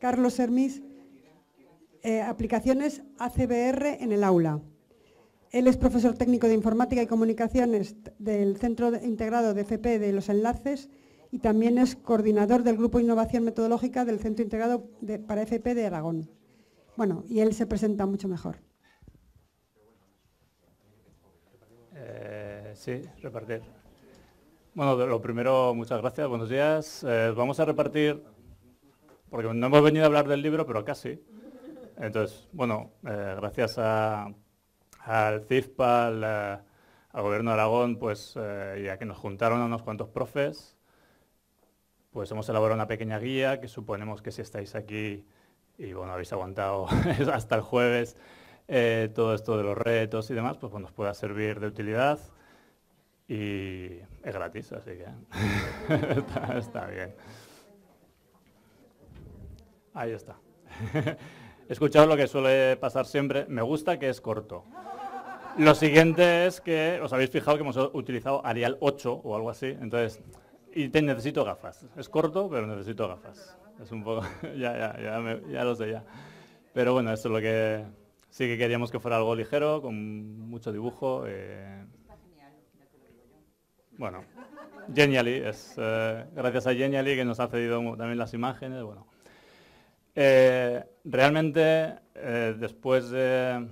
Carlos Hermís, eh, aplicaciones ACBR en el aula. Él es profesor técnico de informática y comunicaciones del Centro Integrado de FP de los Enlaces y también es coordinador del Grupo Innovación Metodológica del Centro Integrado para FP de Aragón. Bueno, y él se presenta mucho mejor. Eh, sí, repartir. Bueno, lo primero, muchas gracias, buenos días. Eh, vamos a repartir porque no hemos venido a hablar del libro, pero casi. Entonces, bueno, eh, gracias al CIFPA, eh, al, Gobierno de Aragón, pues eh, ya que nos juntaron a unos cuantos profes, pues hemos elaborado una pequeña guía que suponemos que si estáis aquí y bueno, habéis aguantado hasta el jueves eh, todo esto de los retos y demás, pues, pues, nos pueda servir de utilidad y es gratis, así que está bien. Ahí está. Escuchad lo que suele pasar siempre. Me gusta que es corto. Lo siguiente es que os habéis fijado que hemos utilizado Arial 8 o algo así. Entonces, y te necesito gafas. Es corto, pero necesito gafas. Es un poco... ya, ya, ya, lo sé, ya. Pero bueno, eso es lo que... Sí que queríamos que fuera algo ligero, con mucho dibujo. Eh... Bueno, Genially, es, eh, gracias a Genially que nos ha cedido también las imágenes. Bueno, eh, realmente, eh, después de,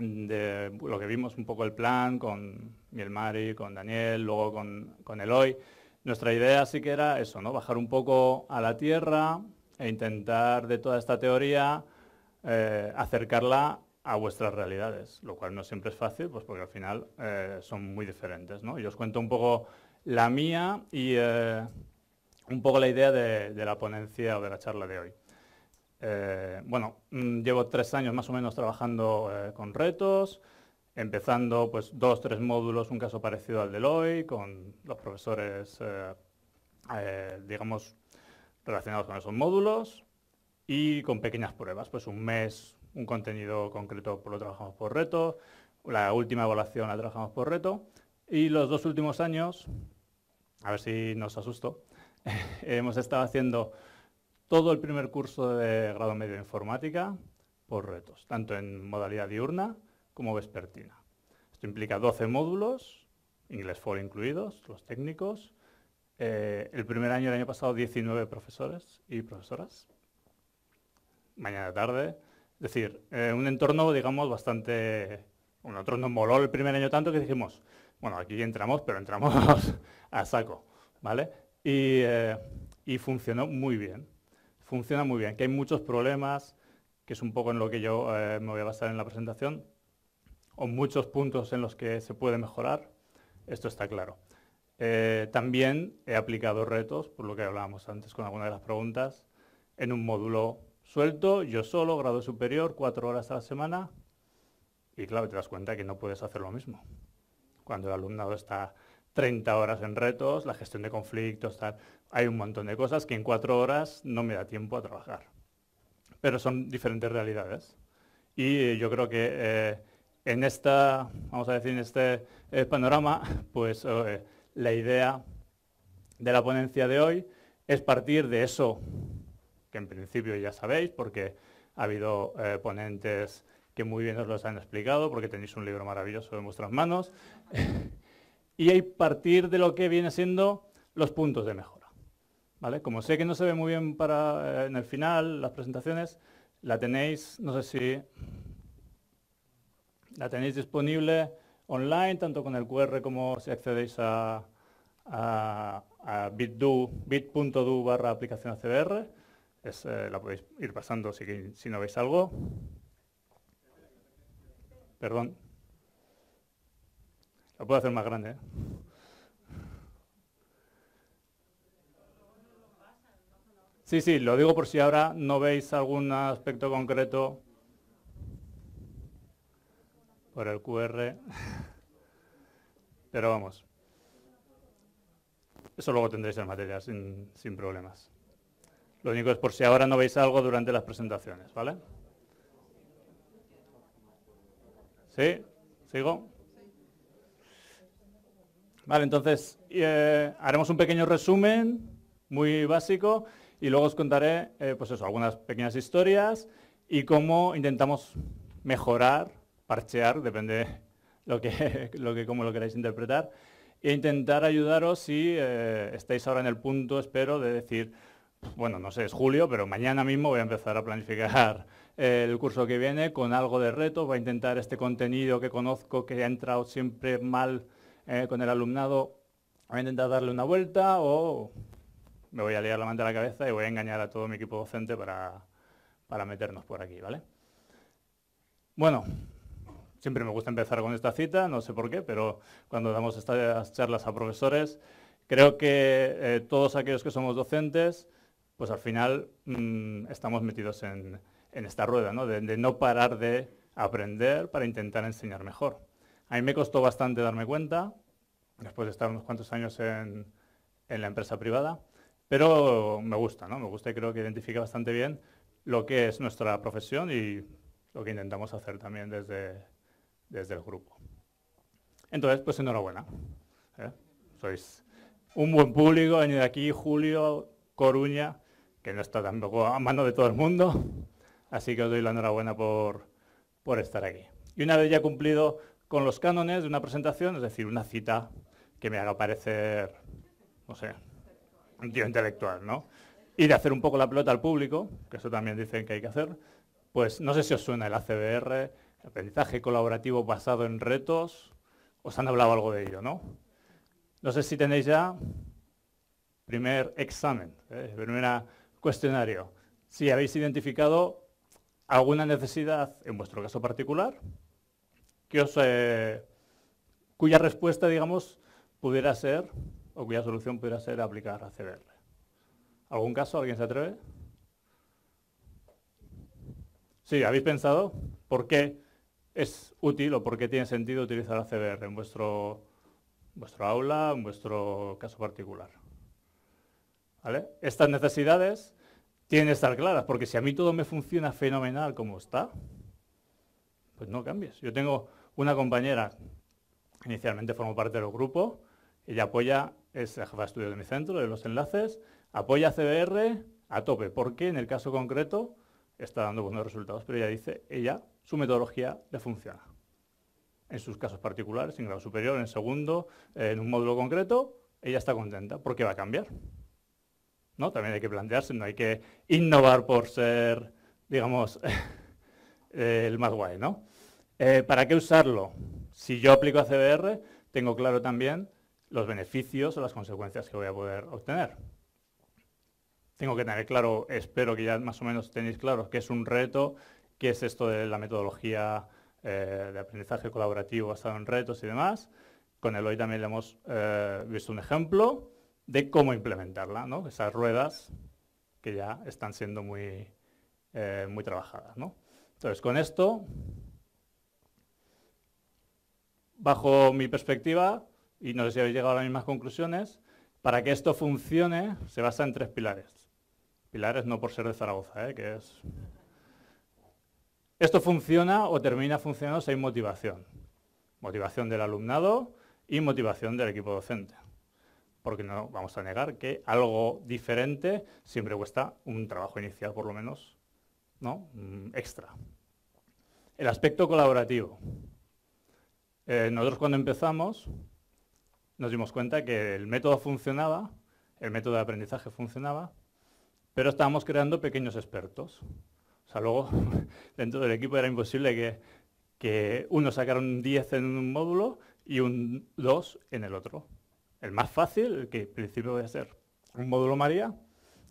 lo que vimos un poco el plan con Mielmari, con Daniel, luego con, con Eloy, nuestra idea sí que era eso, ¿no? Bajar un poco a la tierra e intentar de toda esta teoría eh, acercarla a vuestras realidades, lo cual no siempre es fácil, pues porque al final son muy diferentes, ¿no? Yo os cuento un poco la mía y un poco la idea de la ponencia o de la charla de hoy. Eh, bueno, mm, llevo tres años más o menos trabajando eh, con retos, empezando pues dos, tres módulos, un caso parecido al del hoy, con los profesores, eh, digamos, relacionados con esos módulos y con pequeñas pruebas, pues un mes, un contenido concreto lo trabajamos por reto, la última evaluación la trabajamos por reto y los dos últimos años, a ver si nos asusto, hemos estado haciendo todo el primer curso de grado medio de informática por retos, tanto en modalidad diurna como vespertina. Esto implica 12 módulos, inglés for incluidos, los técnicos. Eh, el primer año, el año pasado, 19 profesores y profesoras. Mañana tarde. Es decir, eh, un entorno, digamos, bastante... un nosotros nos moló el primer año tanto que dijimos, bueno, aquí entramos, pero entramos a saco, ¿vale? y eh, funcionó muy bien funciona muy bien, que hay muchos problemas, que es un poco en lo que yo eh, me voy a basar en la presentación, o muchos puntos en los que se puede mejorar, esto está claro. Eh, también he aplicado retos, por lo que hablábamos antes con alguna de las preguntas, en un módulo suelto, yo solo, grado superior, cuatro horas a la semana, y claro, te das cuenta que no puedes hacer lo mismo. Cuando el alumnado está 30 horas en retos, la gestión de conflictos, tal. Hay un montón de cosas que en cuatro horas no me da tiempo a trabajar. Pero son diferentes realidades. Y eh, yo creo que eh, en esta, vamos a decir, este eh, panorama, pues la idea de la ponencia de hoy es partir de eso que en principio ya sabéis, porque ha habido ponentes que muy bien os los han explicado, porque tenéis un libro maravilloso en vuestras manos. y ahí partir de lo que viene siendo los puntos de mejora. ¿Vale? Como sé que no se ve muy bien para, eh, en el final, las presentaciones, la tenéis, no sé si la tenéis disponible online, tanto con el QR como si accedéis a, a, bit.do barra aplicación ACDR. Eh, la podéis ir pasando si no veis algo. Perdón. Lo puedo hacer más grande. ¿eh? Sí, sí, lo digo por si ahora no veis algún aspecto concreto por el QR. Pero vamos. Eso luego tendréis en materia sin, sin problemas. Lo único es por si ahora no veis algo durante las presentaciones, ¿vale? ¿Sí? ¿Sigo? Vale, entonces eh, haremos un pequeño resumen muy básico y luego os contaré eh, pues eso, algunas pequeñas historias y cómo intentamos mejorar, parchear, depende lo lo que, cómo lo queráis interpretar, e intentar ayudaros si eh, estáis ahora en el punto, espero, de decir, bueno, no sé, es julio, pero mañana mismo voy a empezar a planificar el curso que viene con algo de reto, voy a intentar este contenido que conozco, que ha entrado siempre mal eh, con el alumnado voy a intentar darle una vuelta o me voy a liar la manta a la cabeza y voy a engañar a todo mi equipo docente para, meternos por aquí, ¿vale? Bueno, siempre me gusta empezar con esta cita, no sé por qué, pero cuando damos estas charlas a profesores, creo que eh, todos aquellos que somos docentes, pues al final mm, estamos metidos en, esta rueda, ¿no? de no parar de aprender para intentar enseñar mejor. A mí me costó bastante darme cuenta, después de estar unos cuantos años en, la empresa privada, pero me gusta, ¿no? Me gusta y creo que identifica bastante bien lo que es nuestra profesión y lo que intentamos hacer también desde, el grupo. Entonces, pues enhorabuena. ¿eh? Sois un buen público, venid aquí, Julio, Coruña, que no está tampoco a mano de todo el mundo, así que os doy la enhorabuena por, por estar aquí. Y una vez ya cumplido con los cánones de una presentación, es decir, una cita que me haga parecer, no sé, un tío intelectual, ¿no? Y de hacer un poco la pelota al público, que eso también dicen que hay que hacer, pues no sé si os suena el ACBR, aprendizaje colaborativo basado en retos, os han hablado algo de ello, ¿no? No sé si tenéis ya primer examen, ¿eh? primer cuestionario, si habéis identificado alguna necesidad, en vuestro caso particular, eh, cuya respuesta, digamos, pudiera ser, o cuya solución pudiera ser aplicar a CBR. ¿Algún caso? ¿Alguien se atreve? Sí, ¿habéis pensado por qué es útil o por qué tiene sentido utilizar CBR en vuestro, vuestro aula, en vuestro caso particular? ¿Vale? Estas necesidades tienen que estar claras, porque si a mí todo me funciona fenomenal como está, pues no cambies. Yo tengo una compañera inicialmente formó parte del grupo, ella apoya, es la jefa de estudio de mi centro, de los enlaces, apoya CBR a tope, porque en el caso concreto está dando buenos resultados, pero ella dice, ella, su metodología le funciona. En sus casos particulares, en grado superior, en segundo, en un módulo concreto, ella está contenta, porque va a cambiar. ¿No? También hay que plantearse, no hay que innovar por ser, digamos, el más guay, ¿no? Eh, ¿Para qué usarlo? Si yo aplico a CBR, tengo claro también los beneficios o las consecuencias que voy a poder obtener. Tengo que tener claro, espero que ya más o menos tenéis claro, qué es un reto, qué es esto de la metodología eh, de aprendizaje colaborativo basado en retos y demás. Con el hoy también le hemos eh, visto un ejemplo de cómo implementarla, ¿no? esas ruedas que ya están siendo muy, muy trabajadas. Entonces, con esto bajo mi perspectiva, y no sé si habéis llegado a las mismas conclusiones, para que esto funcione se basa en tres pilares. Pilares no por ser de Zaragoza, ¿eh? que es... Esto funciona o termina funcionando si hay motivación. Motivación del alumnado y motivación del equipo docente. Porque no vamos a negar que algo diferente siempre cuesta un trabajo inicial, por lo menos, ¿no? Mm, extra. El aspecto colaborativo. Eh, nosotros cuando empezamos nos dimos cuenta que el método funcionaba, el método de aprendizaje funcionaba, pero estábamos creando pequeños expertos. O sea, luego dentro del equipo era imposible que, uno sacara un 10 en un módulo y un 2 en el otro. El más fácil, que en principio voy a ser un módulo María,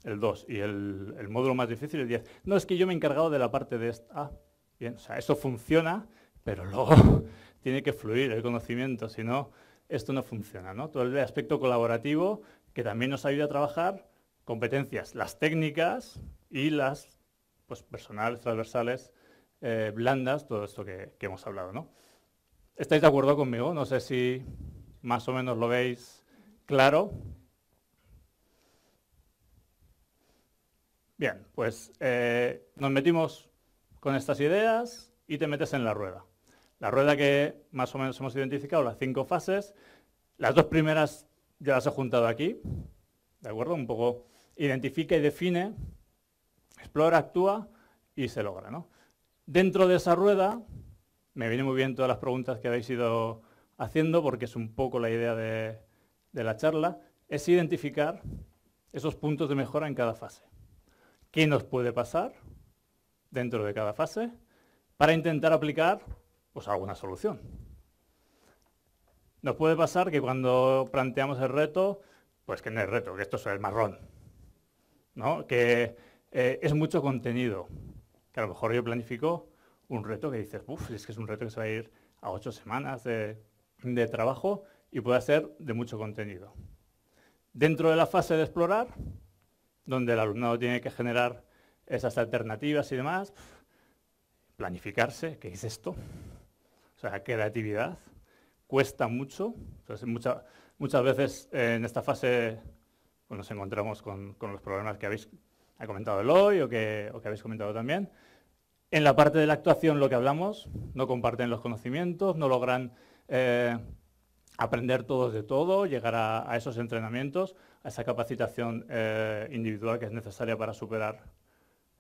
el 2, y el, el, módulo más difícil, el 10. No, es que yo me he encargado de la parte de esta. Ah, bien, o sea, eso funciona, pero luego tiene que fluir el conocimiento, si no, esto no funciona. ¿no? Todo el aspecto colaborativo que también nos ayuda a trabajar competencias, las técnicas y las pues, personales, transversales, eh, blandas, todo esto que, hemos hablado. ¿no? ¿Estáis de acuerdo conmigo? No sé si más o menos lo veis claro. Bien, pues eh, nos metimos con estas ideas y te metes en la rueda. La rueda que más o menos hemos identificado, las cinco fases, las dos primeras ya las he juntado aquí, ¿de acuerdo? Un poco identifica y define, explora, actúa y se logra, ¿no? Dentro de esa rueda, me viene muy bien todas las preguntas que habéis ido haciendo, porque es un poco la idea de la charla, es identificar esos puntos de mejora en cada fase. ¿Qué nos puede pasar dentro de cada fase? Para intentar aplicar pues alguna solución. Nos puede pasar que cuando planteamos el reto, pues que no es reto, que esto es el marrón, que eh, es mucho contenido, que a lo mejor yo planifico un reto que dices, uff, es que es un reto que se va a ir a ocho semanas de, de trabajo y puede ser de mucho contenido. Dentro de la fase de explorar, donde el alumnado tiene que generar esas alternativas y demás, planificarse, ¿qué es esto? O sea, creatividad cuesta mucho. muchas veces eh, en esta fase pues, nos encontramos con, los problemas que habéis ha comentado Eloy o que, o que habéis comentado también. En la parte de la actuación, lo que hablamos, no comparten los conocimientos, no logran eh, aprender todos de todo, llegar a, esos entrenamientos, a esa capacitación eh, individual que es necesaria para superar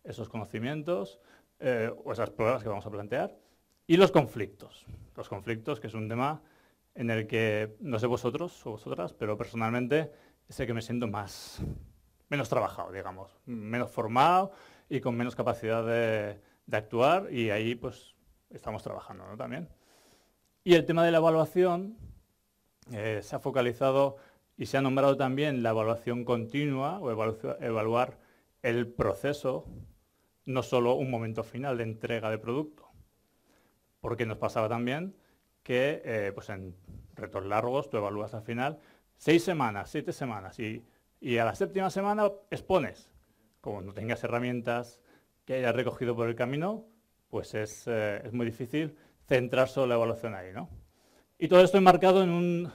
esos conocimientos o esas pruebas que vamos a plantear. Y los conflictos. Los conflictos, que es un tema en el que, no sé vosotros o vosotras, pero personalmente sé que me siento más, menos trabajado, digamos, menos formado y con menos capacidad de, actuar y ahí pues estamos trabajando también. Y el tema de la evaluación eh, se ha focalizado y se ha nombrado también la evaluación continua o evaluar el proceso, no solo un momento final de entrega de producto porque nos pasaba también que eh, pues en retos largos tú evalúas al final seis semanas, siete semanas y, a la séptima semana expones. Como no tengas herramientas que hayas recogido por el camino, pues eh, es, muy difícil centrar solo la evaluación ahí. ¿no? Y todo esto enmarcado en un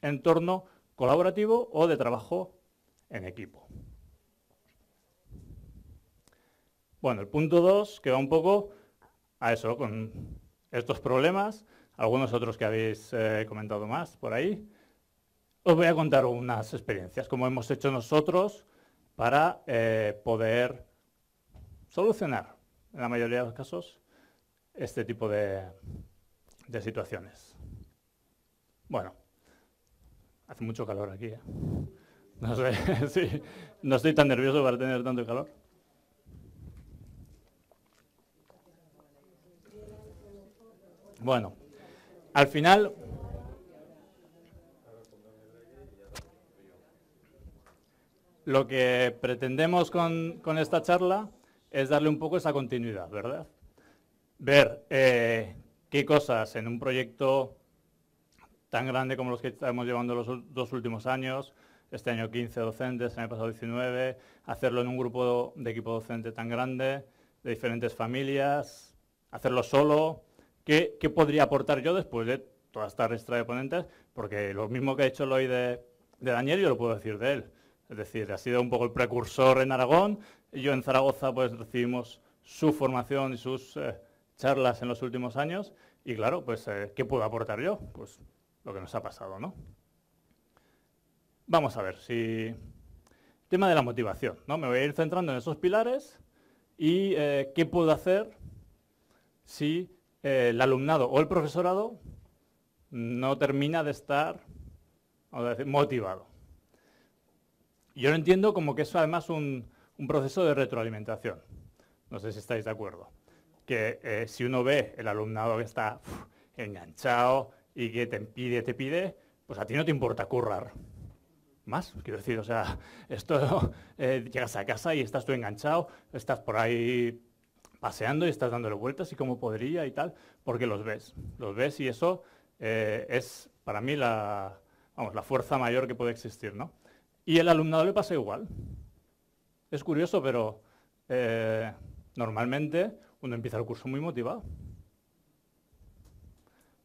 entorno colaborativo o de trabajo en equipo. Bueno, el punto dos que va un poco a eso, con estos problemas, algunos otros que habéis eh, comentado más por ahí, os voy a contar unas experiencias, como hemos hecho nosotros para eh, poder solucionar, en la mayoría de los casos, este tipo de, situaciones. Bueno, hace mucho calor aquí, ¿eh? No no estoy tan nervioso para tener tanto calor. Bueno, al final... Lo que pretendemos con, esta charla es darle un poco esa continuidad, ¿verdad? Ver eh, qué cosas en un proyecto tan grande como los que estamos llevando los dos últimos años, este año 15 docentes, el año pasado 19, hacerlo en un grupo de equipo docente tan grande, de diferentes familias, hacerlo solo, ¿Qué, podría aportar yo después de toda esta ristra de ponentes? Porque lo mismo que ha hecho el de, de Daniel, yo lo puedo decir de él. Es decir, ha sido un poco el precursor en Aragón. yo en Zaragoza pues recibimos su formación y sus eh, charlas en los últimos años. Y claro, pues, eh, ¿qué puedo aportar yo? Pues lo que nos ha pasado, ¿no? Vamos a ver, si... Tema de la motivación, ¿no? Me voy a ir centrando en esos pilares y eh, qué puedo hacer si eh, el alumnado o el profesorado no termina de estar motivado. Yo lo entiendo como que es además un, proceso de retroalimentación. No sé si estáis de acuerdo. Que eh, si uno ve el alumnado que está enganchado y que te pide, te pide, pues a ti no te importa currar. Más, quiero decir, o sea, esto eh, llegas a casa y estás tú enganchado, estás por ahí paseando y estás dándole vueltas y cómo podría y tal, porque los ves, los ves y eso eh, es para mí la, vamos, la fuerza mayor que puede existir. Y el alumnado le pasa igual. Es curioso, pero eh, normalmente uno empieza el curso muy motivado.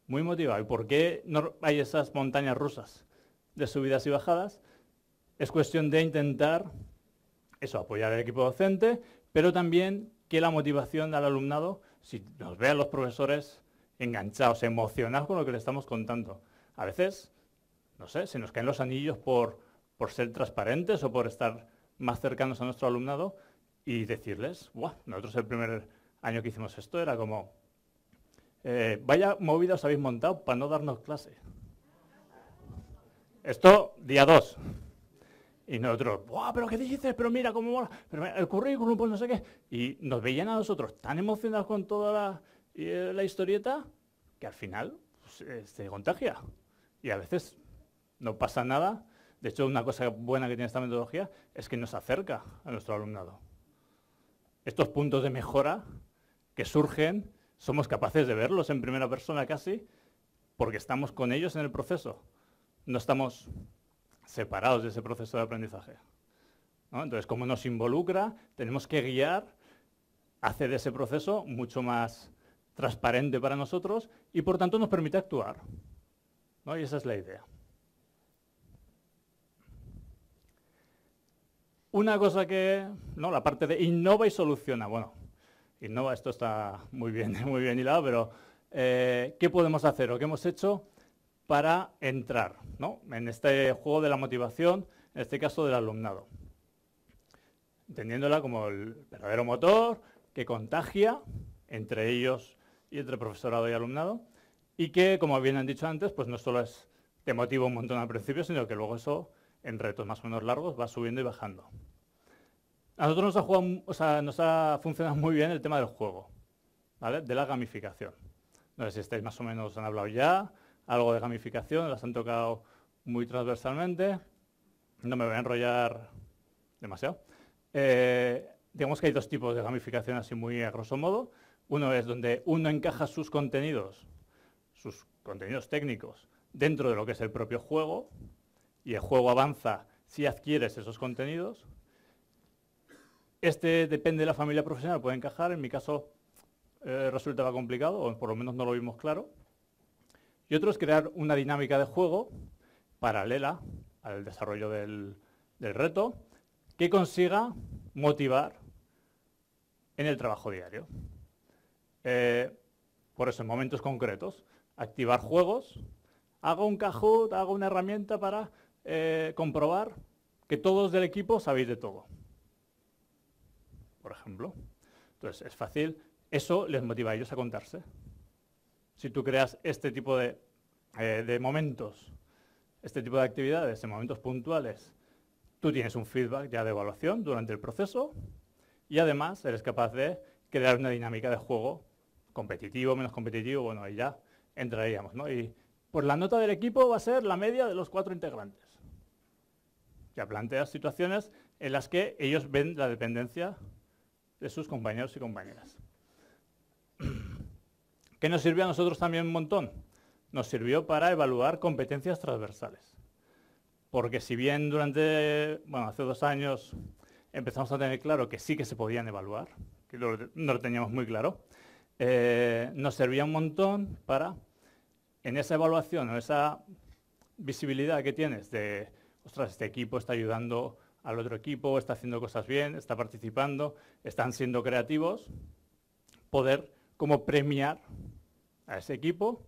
Muy motivado. ¿Y por qué hay esas montañas rusas de subidas y bajadas? Es cuestión de intentar eso, apoyar al equipo docente, pero también la motivación al alumnado, si nos ve a los profesores enganchados, emocionados con lo que le estamos contando. A veces, no sé, se nos caen los anillos por, por ser transparentes o por estar más cercanos a nuestro alumnado y decirles, Buah, nosotros el primer año que hicimos esto era como, eh, vaya movida os habéis montado para no darnos clase. Esto, día 2. Y nosotros, ¡buah, pero qué dices! Pero mira cómo mola, pero el currículum, pues no sé qué. Y nos veían a nosotros tan emocionados con toda la, eh, historieta que al final pues, eh, se contagia. Y a veces no pasa nada. De hecho, una cosa buena que tiene esta metodología es que nos acerca a nuestro alumnado. Estos puntos de mejora que surgen, somos capaces de verlos en primera persona casi, porque estamos con ellos en el proceso. No estamos separados de ese proceso de aprendizaje. Entonces, como nos involucra, tenemos que guiar, hacer ese proceso mucho más transparente para nosotros y por tanto nos permite actuar. Y esa es la idea. Una cosa que, ¿no? la parte de innova y soluciona. Bueno, innova, esto está muy bien, muy bien hilado, pero eh, ¿qué podemos hacer o qué hemos hecho para entrar en este juego de la motivación, en este caso del alumnado. Entendiéndola como el verdadero motor que contagia entre ellos y entre profesorado y alumnado, y que, como bien han dicho antes, pues no solo es, te motiva un montón al principio, sino que luego eso, en retos más o menos largos, va subiendo y bajando. A nosotros nos ha, funcionado muy bien el tema del juego, de la gamificación. No sé si estáis más o menos, han hablado ya, algo de gamificación, las han tocado muy transversalmente. No me voy a enrollar demasiado. Eh, digamos que hay dos tipos de gamificación así muy a grosso modo. Uno es donde uno encaja sus contenidos, sus contenidos técnicos, dentro de lo que es el propio juego, y el juego avanza si adquieres esos contenidos. Este depende de la familia profesional, puede encajar. En mi caso eh, resultaba complicado, o por lo menos no lo vimos claro y otro es crear una dinámica de juego paralela al desarrollo del, reto que consiga motivar en el trabajo diario. Eh, por eso, en momentos concretos, activar juegos, hago un Kahoot, hago una herramienta para eh, comprobar que todos del equipo sabéis de todo. Por ejemplo. Entonces, es fácil. Eso les motiva a ellos a contarse si tú creas este tipo eh, de, momentos, este tipo de actividades en momentos puntuales, tú tienes un feedback ya de evaluación durante el proceso y además eres capaz de crear una dinámica de juego competitivo, menos competitivo, bueno, ahí ya entraríamos, Y por pues, la nota del equipo va a ser la media de los cuatro integrantes. Ya planteas situaciones en las que ellos ven la dependencia de sus compañeros y compañeras. ¿Qué nos sirvió a nosotros también un montón? Nos sirvió para evaluar competencias transversales. Porque si bien durante, bueno, hace dos años empezamos a tener claro que sí que se podían evaluar, que no lo teníamos muy claro, eh, nos servía un montón para, en esa evaluación o esa visibilidad que tienes de, ostras, este equipo está ayudando al otro equipo, está haciendo cosas bien, está participando, están siendo creativos, poder como premiar a ese equipo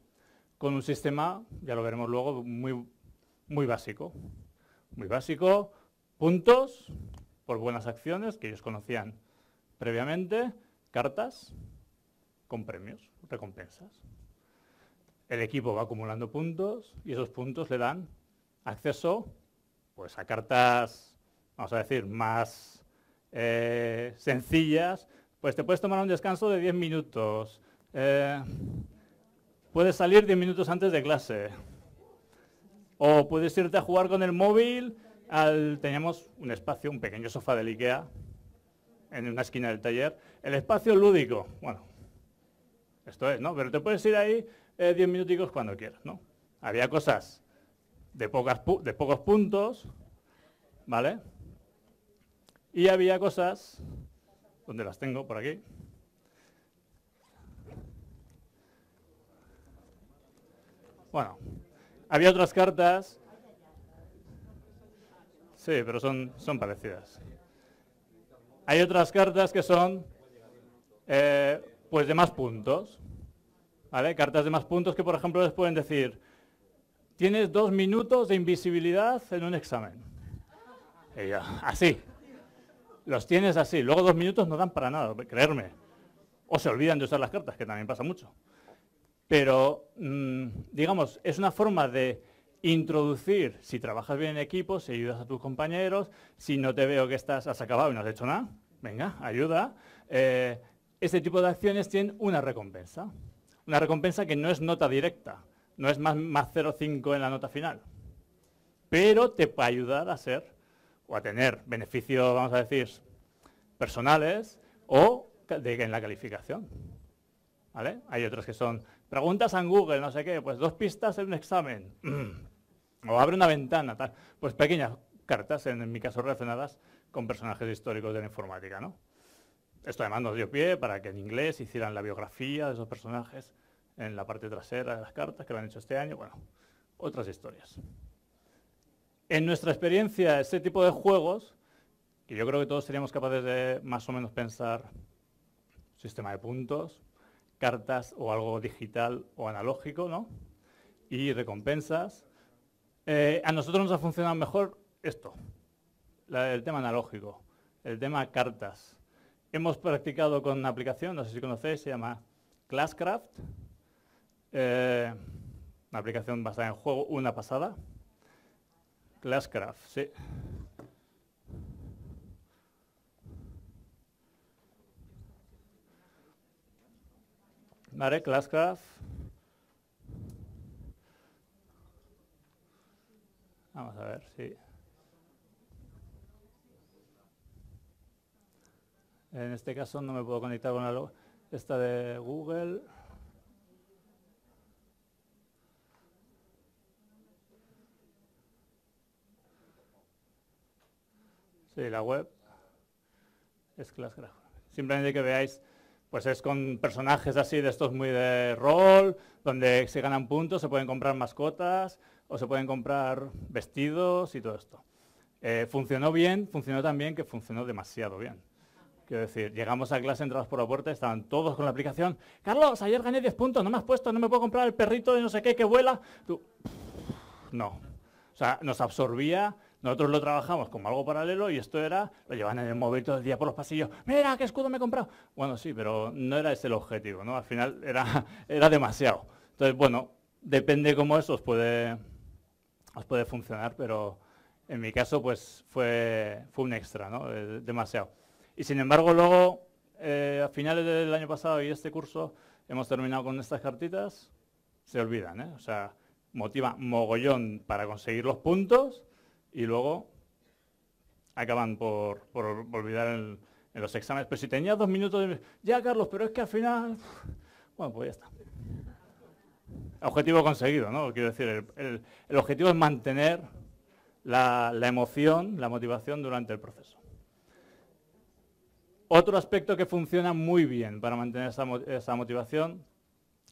con un sistema, ya lo veremos luego, muy, muy básico. Muy básico, puntos por buenas acciones que ellos conocían previamente, cartas con premios, recompensas. El equipo va acumulando puntos y esos puntos le dan acceso pues, a cartas, vamos a decir, más eh, sencillas. Pues te puedes tomar un descanso de 10 minutos. Eh, Puedes salir 10 minutos antes de clase. O puedes irte a jugar con el móvil. Al, teníamos un espacio, un pequeño sofá del IKEA, en una esquina del taller. El espacio lúdico. Bueno, esto es, ¿no? Pero te puedes ir ahí 10 eh, minutos minuticos cuando quieras, ¿no? Había cosas de, de pocos puntos, ¿vale? Y había cosas, donde las tengo por aquí, Bueno, había otras cartas. Sí, pero son, son parecidas. Hay otras cartas que son eh, pues de más puntos. ¿Vale? Cartas de más puntos que, por ejemplo, les pueden decir, tienes dos minutos de invisibilidad en un examen. así. Los tienes así. Luego dos minutos no dan para nada, creerme. O se olvidan de usar las cartas, que también pasa mucho. Pero, mm, digamos, es una forma de introducir, si trabajas bien en equipo, si ayudas a tus compañeros, si no te veo que estás, has acabado y no has hecho nada, venga, ayuda. Eh, este tipo de acciones tienen una recompensa. Una recompensa que no es nota directa, no es más, más 0,5 en la nota final, pero te puede ayudar a ser o a tener beneficios, vamos a decir, personales o de, en la calificación. Hay otros que son preguntas en Google, no sé qué, pues dos pistas en un examen, o abre una ventana, tal. Pues pequeñas cartas, en, mi caso relacionadas con personajes históricos de la informática, ¿no? Esto además nos dio pie para que en inglés hicieran la biografía de esos personajes en la parte trasera de las cartas que lo han hecho este año, bueno, otras historias. En nuestra experiencia, este tipo de juegos, que yo creo que todos seríamos capaces de más o menos pensar sistema de puntos, cartas o algo digital o analógico, ¿no? Y recompensas. Eh, a nosotros nos ha funcionado mejor esto, el tema analógico, el tema cartas. Hemos practicado con una aplicación, no sé si conocéis, se llama Classcraft, eh, una aplicación basada en juego, una pasada. Classcraft, sí. Marek ClassGraph. Vamos a ver, sí. En este caso no me puedo conectar con la esta de Google. Sí, la web es ClassGraph. Simplemente que veáis pues es con personajes así de estos muy de rol, donde se ganan puntos, se pueden comprar mascotas o se pueden comprar vestidos y todo esto. Eh, funcionó bien, funcionó también, que funcionó demasiado bien. Quiero decir, llegamos a clase, entrados por la puerta, estaban todos con la aplicación. Carlos, ayer gané 10 puntos, no me has puesto, no me puedo comprar el perrito de no sé qué que vuela. Tú, no. O sea, nos absorbía nosotros lo trabajamos como algo paralelo y esto era, lo llevan en el móvil todo el día por los pasillos, mira qué escudo me he comprado. Bueno, sí, pero no era ese el objetivo, ¿no? Al final era, era demasiado. Entonces, bueno, depende cómo eso os puede, os puede funcionar, pero en mi caso pues fue, fue un extra, ¿no? Eh, demasiado. Y sin embargo luego, eh, a finales del año pasado y este curso, hemos terminado con estas cartitas, se olvidan, ¿eh? O sea, motiva mogollón para conseguir los puntos y luego acaban por, olvidar en los exámenes. Pero si tenía dos minutos, ya Carlos, pero es que al final, bueno, pues ya está. Objetivo conseguido, ¿no? Quiero decir, el, objetivo es mantener la, emoción, la motivación durante el proceso. Otro aspecto que funciona muy bien para mantener esa, motivación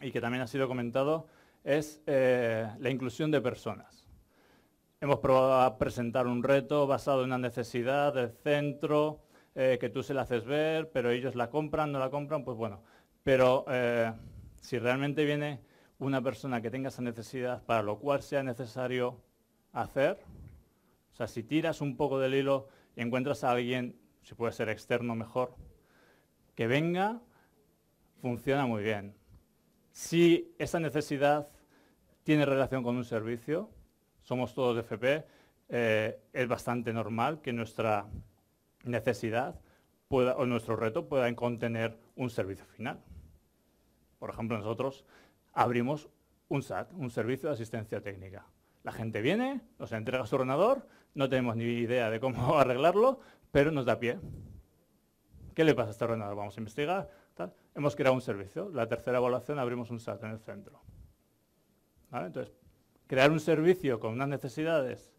y que también ha sido comentado es eh, la inclusión de personas. Hemos probado a presentar un reto basado en una necesidad del centro, eh, que tú se la haces ver, pero ellos la compran, no la compran, pues bueno. Pero eh, si realmente viene una persona que tenga esa necesidad, para lo cual sea necesario hacer, o sea, si tiras un poco del hilo y encuentras a alguien, si puede ser externo mejor, que venga, funciona muy bien. Si esa necesidad tiene relación con un servicio, somos todos de FP, eh, es bastante normal que nuestra necesidad o nuestro reto pueda contener un servicio final. Por ejemplo, nosotros abrimos un SAT, un servicio de asistencia técnica. La gente viene, nos entrega su ordenador, no tenemos ni idea de cómo arreglarlo, pero nos da pie. ¿Qué le pasa a este ordenador? Vamos a investigar. Hemos creado un servicio. La tercera evaluación abrimos un SAT en el centro. Entonces, crear un servicio con unas necesidades.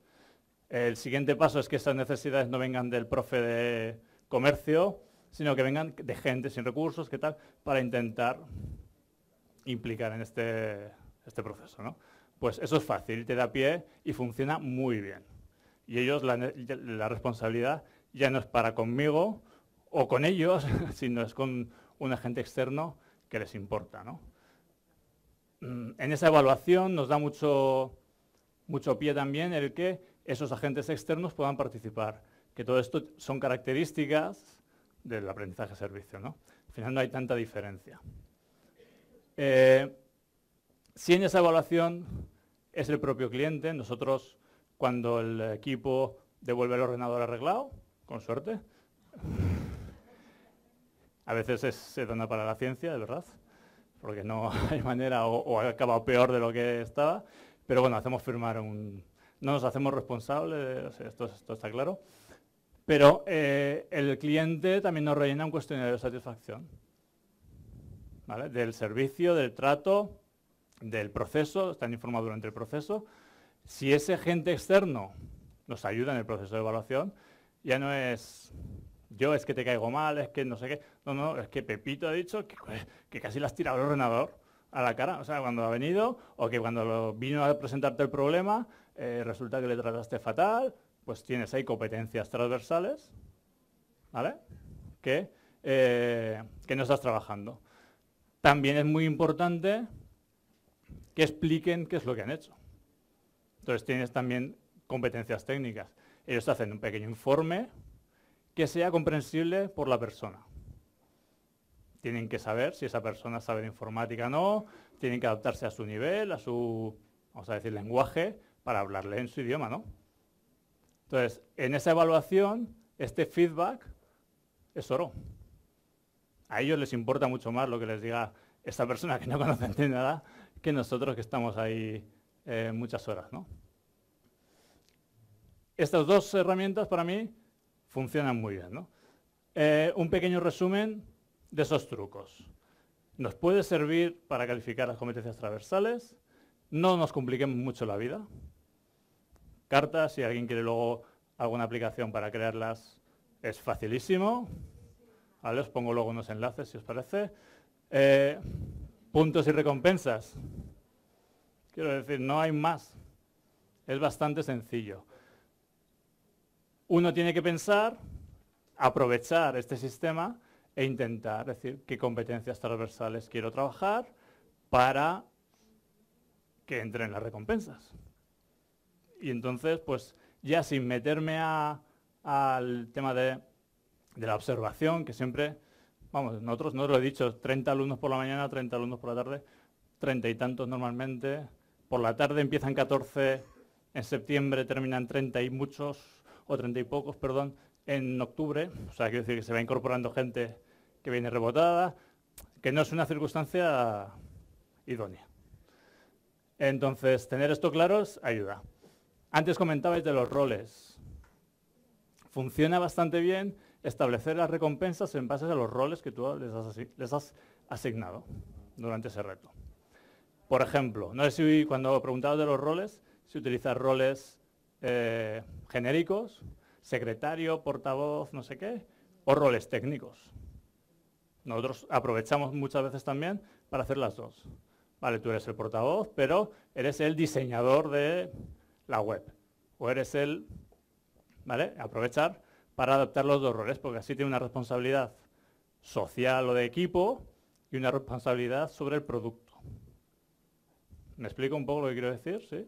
El siguiente paso es que esas necesidades no vengan del profe de comercio, sino que vengan de gente sin recursos, qué tal, para intentar implicar en este, este proceso. Pues eso es fácil, te da pie y funciona muy bien. Y ellos, la, la responsabilidad ya no es para conmigo o con ellos, sino es con un agente externo que les importa. ¿no? Mm, en esa evaluación nos da mucho, pie también el que esos agentes externos puedan participar, que todo esto son características del aprendizaje servicio. ¿no? Al final no hay tanta diferencia. Eh, si en esa evaluación es el propio cliente, nosotros cuando el equipo devuelve el ordenador arreglado, con suerte, a veces se dona para la ciencia, de verdad, porque no hay manera, o, ha acabado peor de lo que estaba. Pero bueno, hacemos firmar un... No nos hacemos responsables, esto, está claro. Pero eh, el cliente también nos rellena un cuestionario de satisfacción. Del servicio, del trato, del proceso, están informados durante el proceso. Si ese agente externo nos ayuda en el proceso de evaluación, ya no es yo es que te caigo mal, es que no sé qué. No, no, es que Pepito ha dicho que, casi le has tirado el ordenador a la cara. O sea, cuando ha venido o que cuando vino a presentarte el problema, eh, resulta que le trataste fatal, pues tienes ahí competencias transversales, ¿vale? Que, eh, que no estás trabajando. También es muy importante que expliquen qué es lo que han hecho. Entonces tienes también competencias técnicas. Ellos hacen un pequeño informe que sea comprensible por la persona. Tienen que saber si esa persona sabe de informática o no, tienen que adaptarse a su nivel, a su, vamos a decir, lenguaje, para hablarle en su idioma, ¿no? Entonces, en esa evaluación, este feedback es oro. A ellos les importa mucho más lo que les diga esta persona que no conoce nada que nosotros que estamos ahí eh, muchas horas, ¿no? Estas dos herramientas para mí funcionan muy bien. Eh, un pequeño resumen de esos trucos. Nos puede servir para calificar las competencias transversales, no nos compliquemos mucho la vida. Cartas, si alguien quiere luego alguna aplicación para crearlas, es facilísimo. os pongo luego unos enlaces si os parece. Eh, puntos y recompensas. Quiero decir, no hay más. Es bastante sencillo uno tiene que pensar, aprovechar este sistema e intentar decir qué competencias transversales quiero trabajar para que entren las recompensas. Y entonces, pues ya sin meterme al tema de, de, la observación, que siempre, vamos, nosotros no lo he dicho, 30 alumnos por la mañana, 30 alumnos por la tarde, 30 y tantos normalmente, por la tarde empiezan 14, en septiembre terminan 30 y muchos, o treinta y pocos, perdón, en octubre. O sea, quiero decir que se va incorporando gente que viene rebotada, que no es una circunstancia idónea. Entonces, tener esto claro ayuda. Antes comentabais de los roles. Funciona bastante bien establecer las recompensas en base a los roles que tú les has, asignado durante ese reto. Por ejemplo, no sé si cuando preguntaba de los roles, si utilizas roles eh, genéricos, secretario, portavoz, no sé qué, o roles técnicos. Nosotros aprovechamos muchas veces también para hacer las dos. Vale, tú eres el portavoz, pero eres el diseñador de la web. O eres el... ¿Vale? Aprovechar para adaptar los dos roles, porque así tiene una responsabilidad social o de equipo y una responsabilidad sobre el producto. ¿Me explico un poco lo que quiero decir? ¿Sí?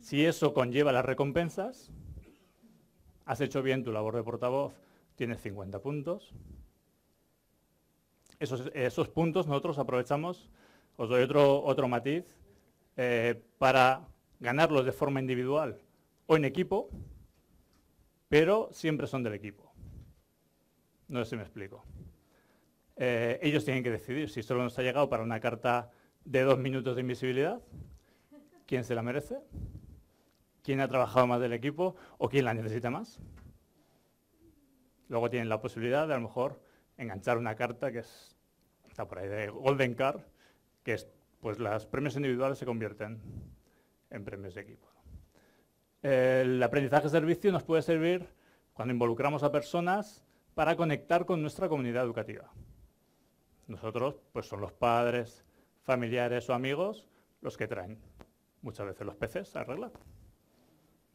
Si eso conlleva las recompensas, has hecho bien tu labor de portavoz, tienes 50 puntos. Esos, puntos nosotros aprovechamos, os doy otro, matiz, eh, para ganarlos de forma individual o en equipo, pero siempre son del equipo. No sé si me explico. Eh, ellos tienen que decidir si solo nos ha llegado para una carta de dos minutos de invisibilidad, quién se la merece, quién ha trabajado más del equipo o quién la necesita más. Luego tienen la posibilidad de a lo mejor enganchar una carta que es, está por ahí de Golden Car, que es, pues las premios individuales se convierten en premios de equipo. El aprendizaje servicio nos puede servir cuando involucramos a personas para conectar con nuestra comunidad educativa. Nosotros, pues son los padres, familiares o amigos los que traen muchas veces los peces a arreglar.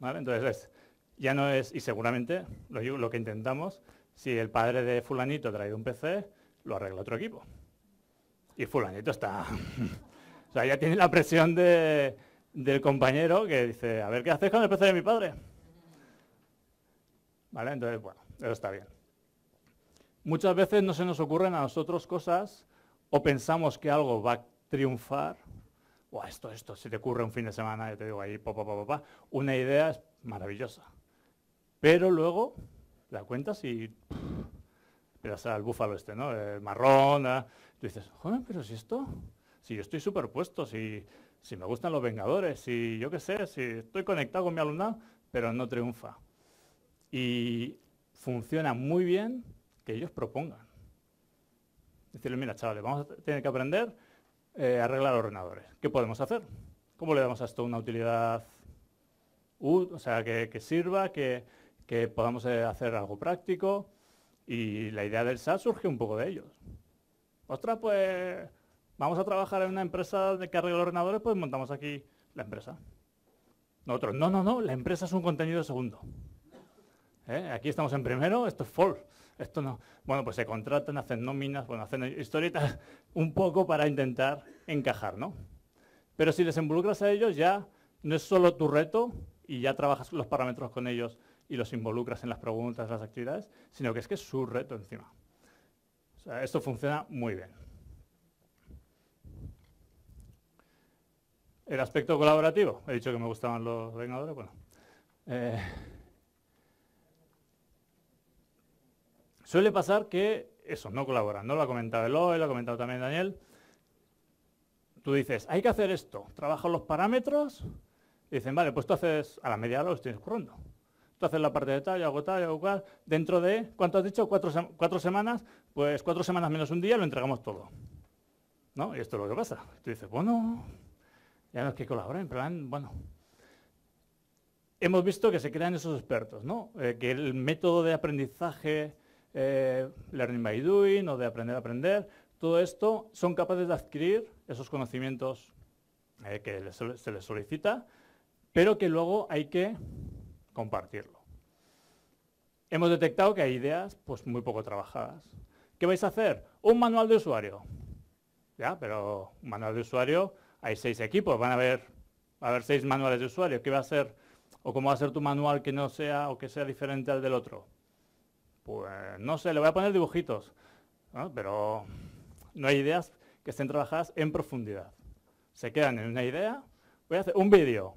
Entonces, ya no es, y seguramente lo, que intentamos, si el padre de fulanito trae un PC, lo arregla otro equipo. Y fulanito está... o sea, ya tiene la presión de, del compañero que dice, a ver, ¿qué haces con el PC de mi padre? ¿Vale? Entonces, bueno, eso está bien. Muchas veces no se nos ocurren a nosotros cosas o pensamos que algo va a triunfar esto, esto, si te ocurre un fin de semana, yo te digo ahí, pa, pa, una idea es maravillosa. Pero luego la cuentas y pff, el el búfalo este, ¿no? El eh, marrón, tú ah, dices, joder, pero si esto, si yo estoy superpuesto, si, si me gustan los Vengadores, si yo qué sé, si estoy conectado con mi alumnado, pero no triunfa. Y funciona muy bien que ellos propongan. Decirle, mira, chavales, vamos a tener que aprender eh, arreglar ordenadores. ¿Qué podemos hacer? ¿Cómo le damos a esto una utilidad o sea, que, sirva, que, podamos eh, hacer algo práctico? Y la idea del SAT surge un poco de ellos. Ostras, pues vamos a trabajar en una empresa de que arregla ordenadores, pues montamos aquí la empresa. Nosotros, no, no, no, la empresa es un contenido segundo. ¿Eh? Aquí estamos en primero, esto es full esto no. Bueno, pues se contratan, hacen nóminas, bueno, hacen historietas un poco para intentar encajar, ¿no? Pero si les involucras a ellos ya no es solo tu reto y ya trabajas los parámetros con ellos y los involucras en las preguntas, las actividades, sino que es que es su reto encima. O sea, esto funciona muy bien. El aspecto colaborativo, he dicho que me gustaban los vengadores, bueno. Eh, Suele pasar que eso, no colaboran, Lo ha comentado Eloy, lo ha comentado también Daniel. Tú dices, hay que hacer esto, trabajo los parámetros, dicen, vale, pues tú haces, a la media hora lo estoy currando. Tú haces la parte de tal, yo hago tal, yo hago cual. Dentro de, ¿cuánto has dicho? Cuatro, semanas, pues cuatro semanas menos un día lo entregamos todo. ¿No? Y esto es lo que pasa. Tú dices, bueno, ya no es que colaboren, pero bueno. Hemos visto que se crean esos expertos, ¿no? Eh, que el método de aprendizaje eh, learning by Doing o de Aprender a Aprender, todo esto son capaces de adquirir esos conocimientos eh, que se les solicita, pero que luego hay que compartirlo. Hemos detectado que hay ideas pues, muy poco trabajadas. ¿Qué vais a hacer? Un manual de usuario. Ya, pero un manual de usuario, hay seis equipos, van a haber, a haber seis manuales de usuario. ¿Qué va a ser? ¿O cómo va a ser tu manual que no sea o que sea diferente al del otro? Pues no sé, le voy a poner dibujitos, pero no hay ideas que estén trabajadas en profundidad. Se quedan en una idea, voy a hacer un vídeo,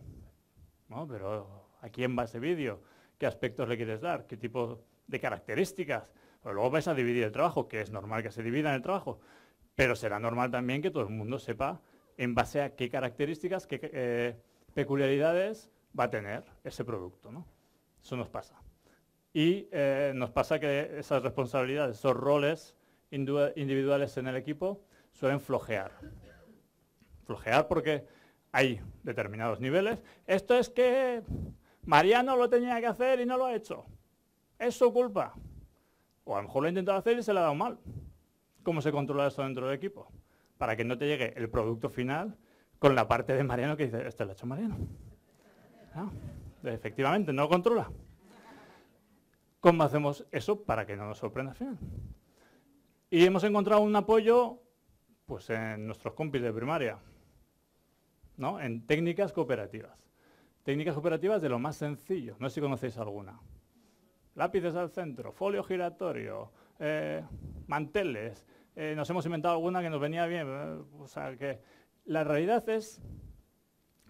¿no? pero ¿a quién va ese vídeo? ¿Qué aspectos le quieres dar? ¿Qué tipo de características? luego vais a dividir el trabajo, que es normal que se divida el trabajo, pero será normal también que todo el mundo sepa en base a qué características, qué eh, peculiaridades va a tener ese producto. ¿no? Eso nos pasa. Y eh, nos pasa que esas responsabilidades, esos roles individuales en el equipo suelen flojear. Flojear porque hay determinados niveles. Esto es que Mariano lo tenía que hacer y no lo ha hecho. Es su culpa. O a lo mejor lo ha intentado hacer y se le ha dado mal. ¿Cómo se controla eso dentro del equipo? Para que no te llegue el producto final con la parte de Mariano que dice, este lo ha hecho Mariano. Efectivamente, no lo controla. ¿Cómo hacemos eso para que no nos sorprenda al final? Y hemos encontrado un apoyo pues, en nuestros compis de primaria, en técnicas cooperativas. Técnicas cooperativas de lo más sencillo, no sé si conocéis alguna. Lápices al centro, folio giratorio, eh, manteles, eh, nos hemos inventado alguna que nos venía bien. Eh, o sea, que la realidad es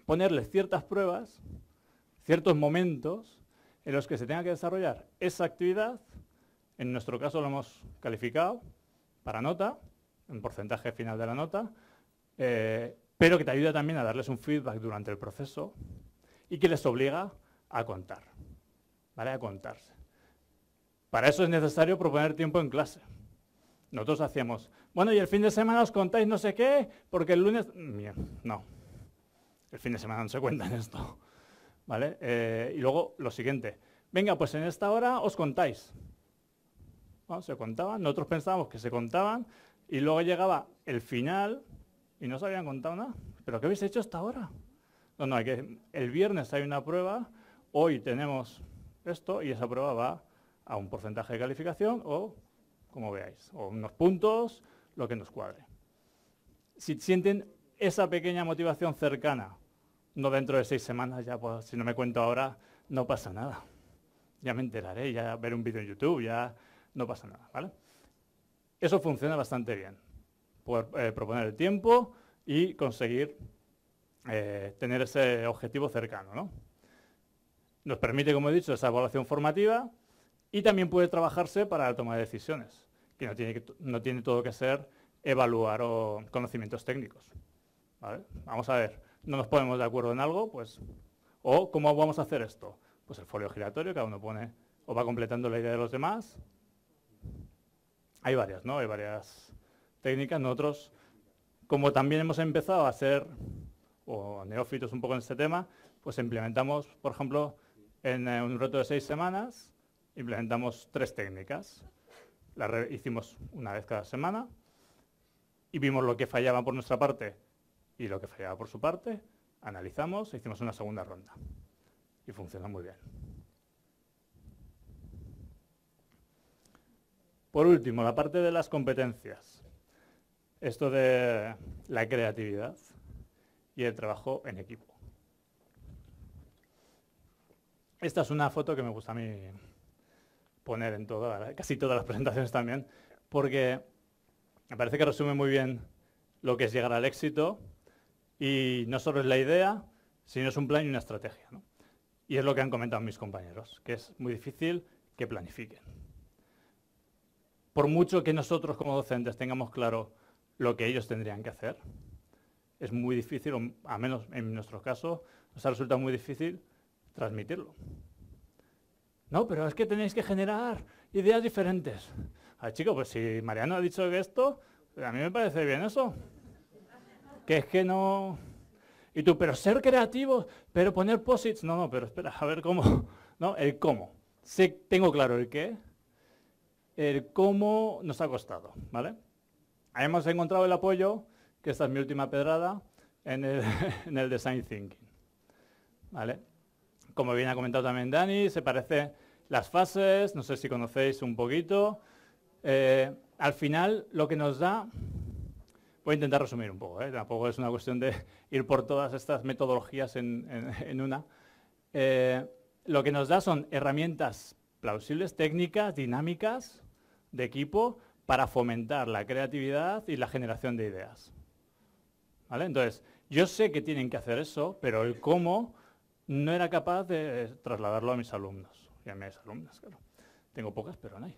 ponerles ciertas pruebas, ciertos momentos, en los que se tenga que desarrollar esa actividad, en nuestro caso lo hemos calificado para nota, en porcentaje final de la nota, eh, pero que te ayuda también a darles un feedback durante el proceso y que les obliga a contar, ¿vale? a contarse. Para eso es necesario proponer tiempo en clase. Nosotros hacíamos, bueno, y el fin de semana os contáis no sé qué, porque el lunes... no. El fin de semana no se cuenta en esto. Eh, y luego lo siguiente, venga, pues en esta hora os contáis. Se contaban, nosotros pensábamos que se contaban y luego llegaba el final y no se habían contado nada. ¿Pero qué habéis hecho hasta ahora? No, no, hay que, el viernes hay una prueba, hoy tenemos esto y esa prueba va a un porcentaje de calificación o, como veáis, o unos puntos, lo que nos cuadre. Si sienten esa pequeña motivación cercana no dentro de seis semanas, ya pues, si no me cuento ahora, no pasa nada. Ya me enteraré, ya veré un vídeo en YouTube, ya no pasa nada, Eso funciona bastante bien. Eh, proponer el tiempo y conseguir eh, tener ese objetivo cercano, ¿no? Nos permite, como he dicho, esa evaluación formativa y también puede trabajarse para la toma de decisiones, que no tiene, no tiene todo que ser evaluar o conocimientos técnicos. Vamos a ver no nos ponemos de acuerdo en algo, pues, o ¿cómo vamos a hacer esto? Pues el folio giratorio, cada uno pone, o va completando la idea de los demás. Hay varias, ¿no? Hay varias técnicas. Nosotros, como también hemos empezado a ser, o neófitos un poco en este tema, pues implementamos, por ejemplo, en eh, un reto de seis semanas, implementamos tres técnicas. La hicimos una vez cada semana y vimos lo que fallaba por nuestra parte y lo que fallaba por su parte, analizamos e hicimos una segunda ronda. Y funcionó muy bien. Por último, la parte de las competencias. Esto de la creatividad y el trabajo en equipo. Esta es una foto que me gusta a mí poner en casi todas las presentaciones también, porque me parece que resume muy bien lo que es llegar al éxito y no solo es la idea, sino es un plan y una estrategia. Y es lo que han comentado mis compañeros, que es muy difícil que planifiquen. Por mucho que nosotros como docentes tengamos claro lo que ellos tendrían que hacer, es muy difícil, o a menos en nuestro caso, nos ha resultado muy difícil transmitirlo. No, pero es que tenéis que generar ideas diferentes. Ay, chicos, pues si Mariano ha dicho esto, a mí me parece bien eso que es que no... Y tú, pero ser creativo, pero poner posits, no, no, pero espera, a ver cómo, ¿no? El cómo. Sé, tengo claro el qué, el cómo nos ha costado, ¿vale? Hemos encontrado el apoyo, que esta es mi última pedrada, en el, design thinking, ¿vale? Como bien ha comentado también Dani, se parecen las fases, no sé si conocéis un poquito. Eh, al final, lo que nos da Voy a intentar resumir un poco, ¿eh? tampoco es una cuestión de ir por todas estas metodologías en, una. Eh, lo que nos da son herramientas plausibles, técnicas, dinámicas de equipo para fomentar la creatividad y la generación de ideas. Entonces, yo sé que tienen que hacer eso, pero el cómo no era capaz de trasladarlo a mis alumnos y a mis alumnas, claro. Tengo pocas, pero hay.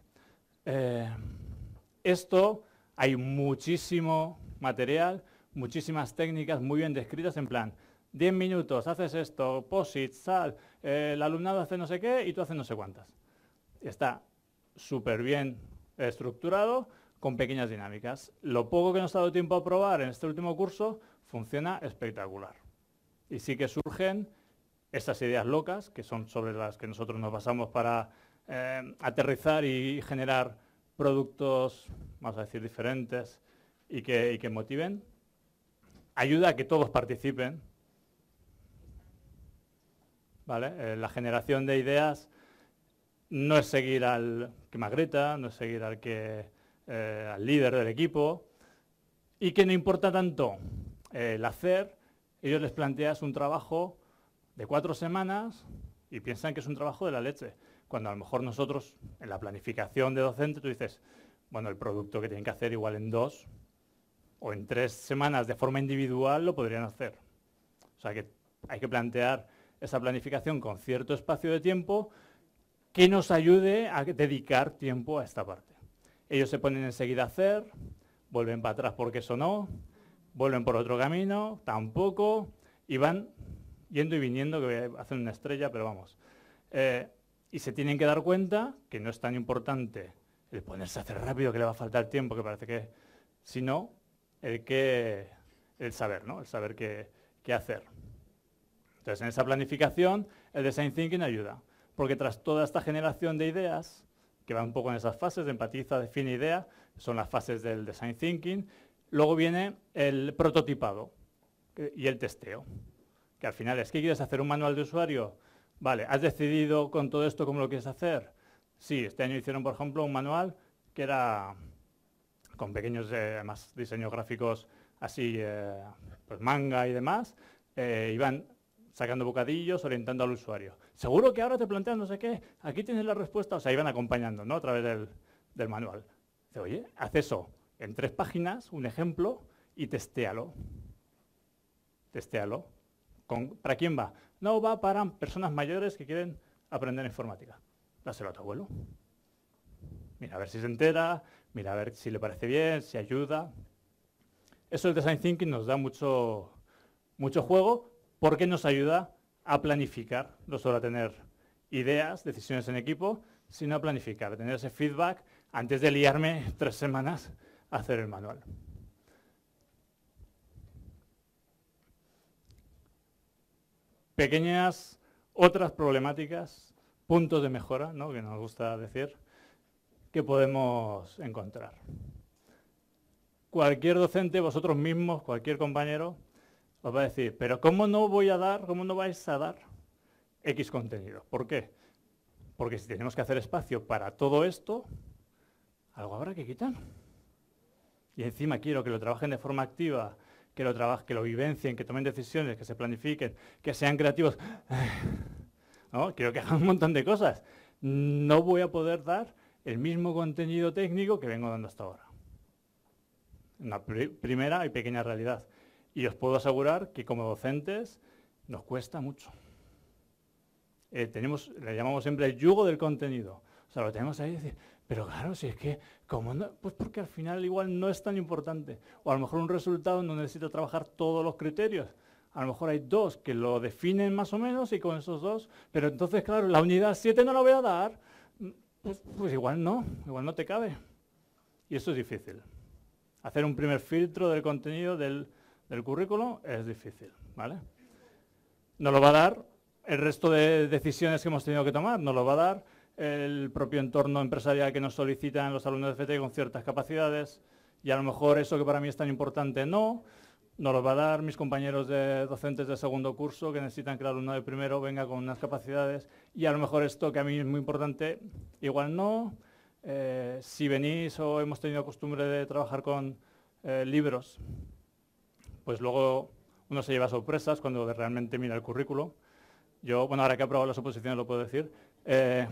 Eh, esto hay muchísimo material, muchísimas técnicas muy bien descritas en plan, 10 minutos, haces esto, posit, sal, eh, el alumnado hace no sé qué y tú haces no sé cuántas. Está súper bien estructurado con pequeñas dinámicas. Lo poco que nos ha dado tiempo a probar en este último curso funciona espectacular. Y sí que surgen estas ideas locas, que son sobre las que nosotros nos basamos para eh, aterrizar y generar productos, vamos a decir, diferentes, y que, motiven, ayuda a que todos participen. Eh, la generación de ideas no es seguir al que más grita, no es seguir al, que, eh, al líder del equipo, y que no importa tanto eh, el hacer, ellos les planteas un trabajo de cuatro semanas y piensan que es un trabajo de la leche, cuando a lo mejor nosotros en la planificación de docente tú dices, bueno, el producto que tienen que hacer igual en dos o en tres semanas de forma individual lo podrían hacer. O sea que hay que plantear esa planificación con cierto espacio de tiempo que nos ayude a dedicar tiempo a esta parte. Ellos se ponen enseguida a hacer, vuelven para atrás porque eso no, vuelven por otro camino, tampoco, y van yendo y viniendo, que hacen una estrella, pero vamos. Eh, y se tienen que dar cuenta que no es tan importante el ponerse a hacer rápido, que le va a faltar tiempo, que parece que, si no el, el saber, ¿no? el saber qué, hacer. Entonces, en esa planificación, el design thinking ayuda, porque tras toda esta generación de ideas, que va un poco en esas fases, de empatiza, define idea, son las fases del design thinking, luego viene el prototipado eh, y el testeo, que al final es que quieres hacer un manual de usuario, vale, ¿has decidido con todo esto cómo lo quieres hacer? Sí, este año hicieron, por ejemplo, un manual que era con pequeños eh, más diseños gráficos así, eh, pues manga y demás, iban eh, van sacando bocadillos, orientando al usuario. Seguro que ahora te plantean no sé qué, aquí tienes la respuesta, o sea, iban acompañando ¿no? a través del, manual. Dice, oye, haz eso en tres páginas, un ejemplo, y testéalo. Testéalo. ¿Para quién va? No va para personas mayores que quieren aprender informática. Dáselo a tu abuelo. Mira, a ver si se entera, mira, a ver si le parece bien, si ayuda. Eso el Design Thinking nos da mucho, juego porque nos ayuda a planificar, no solo a tener ideas, decisiones en equipo, sino a planificar, a tener ese feedback antes de liarme tres semanas a hacer el manual. Pequeñas otras problemáticas, puntos de mejora, ¿no? que nos gusta decir, que podemos encontrar. Cualquier docente, vosotros mismos, cualquier compañero, os va a decir, pero ¿cómo no voy a dar, cómo no vais a dar X contenido? ¿Por qué? Porque si tenemos que hacer espacio para todo esto, algo habrá que quitar. Y encima quiero que lo trabajen de forma activa, que lo que lo vivencien, que tomen decisiones, que se planifiquen, que sean creativos. ¿No? Quiero que hagan un montón de cosas. No voy a poder dar el mismo contenido técnico que vengo dando hasta ahora. En la primera y pequeña realidad. Y os puedo asegurar que como docentes nos cuesta mucho. Eh, tenemos, le llamamos siempre el yugo del contenido. O sea, lo tenemos ahí y decir, pero claro, si es que, como no? Pues porque al final igual no es tan importante. O a lo mejor un resultado no necesita trabajar todos los criterios. A lo mejor hay dos que lo definen más o menos y con esos dos, pero entonces, claro, la unidad 7 no la voy a dar pues, pues, igual no, igual no te cabe. Y eso es difícil. Hacer un primer filtro del contenido del, currículo es difícil, ¿vale? No lo va a dar el resto de decisiones que hemos tenido que tomar, no lo va a dar el propio entorno empresarial que nos solicitan los alumnos de FT e con ciertas capacidades, y a lo mejor eso que para mí es tan importante no, nos los va a dar mis compañeros de docentes de segundo curso que necesitan que el alumno de primero venga con unas capacidades y a lo mejor esto que a mí es muy importante, igual no. Eh, si venís o hemos tenido costumbre de trabajar con eh, libros, pues luego uno se lleva sorpresas cuando realmente mira el currículo. Yo, bueno, ahora que he aprobado las oposiciones lo puedo decir, eh,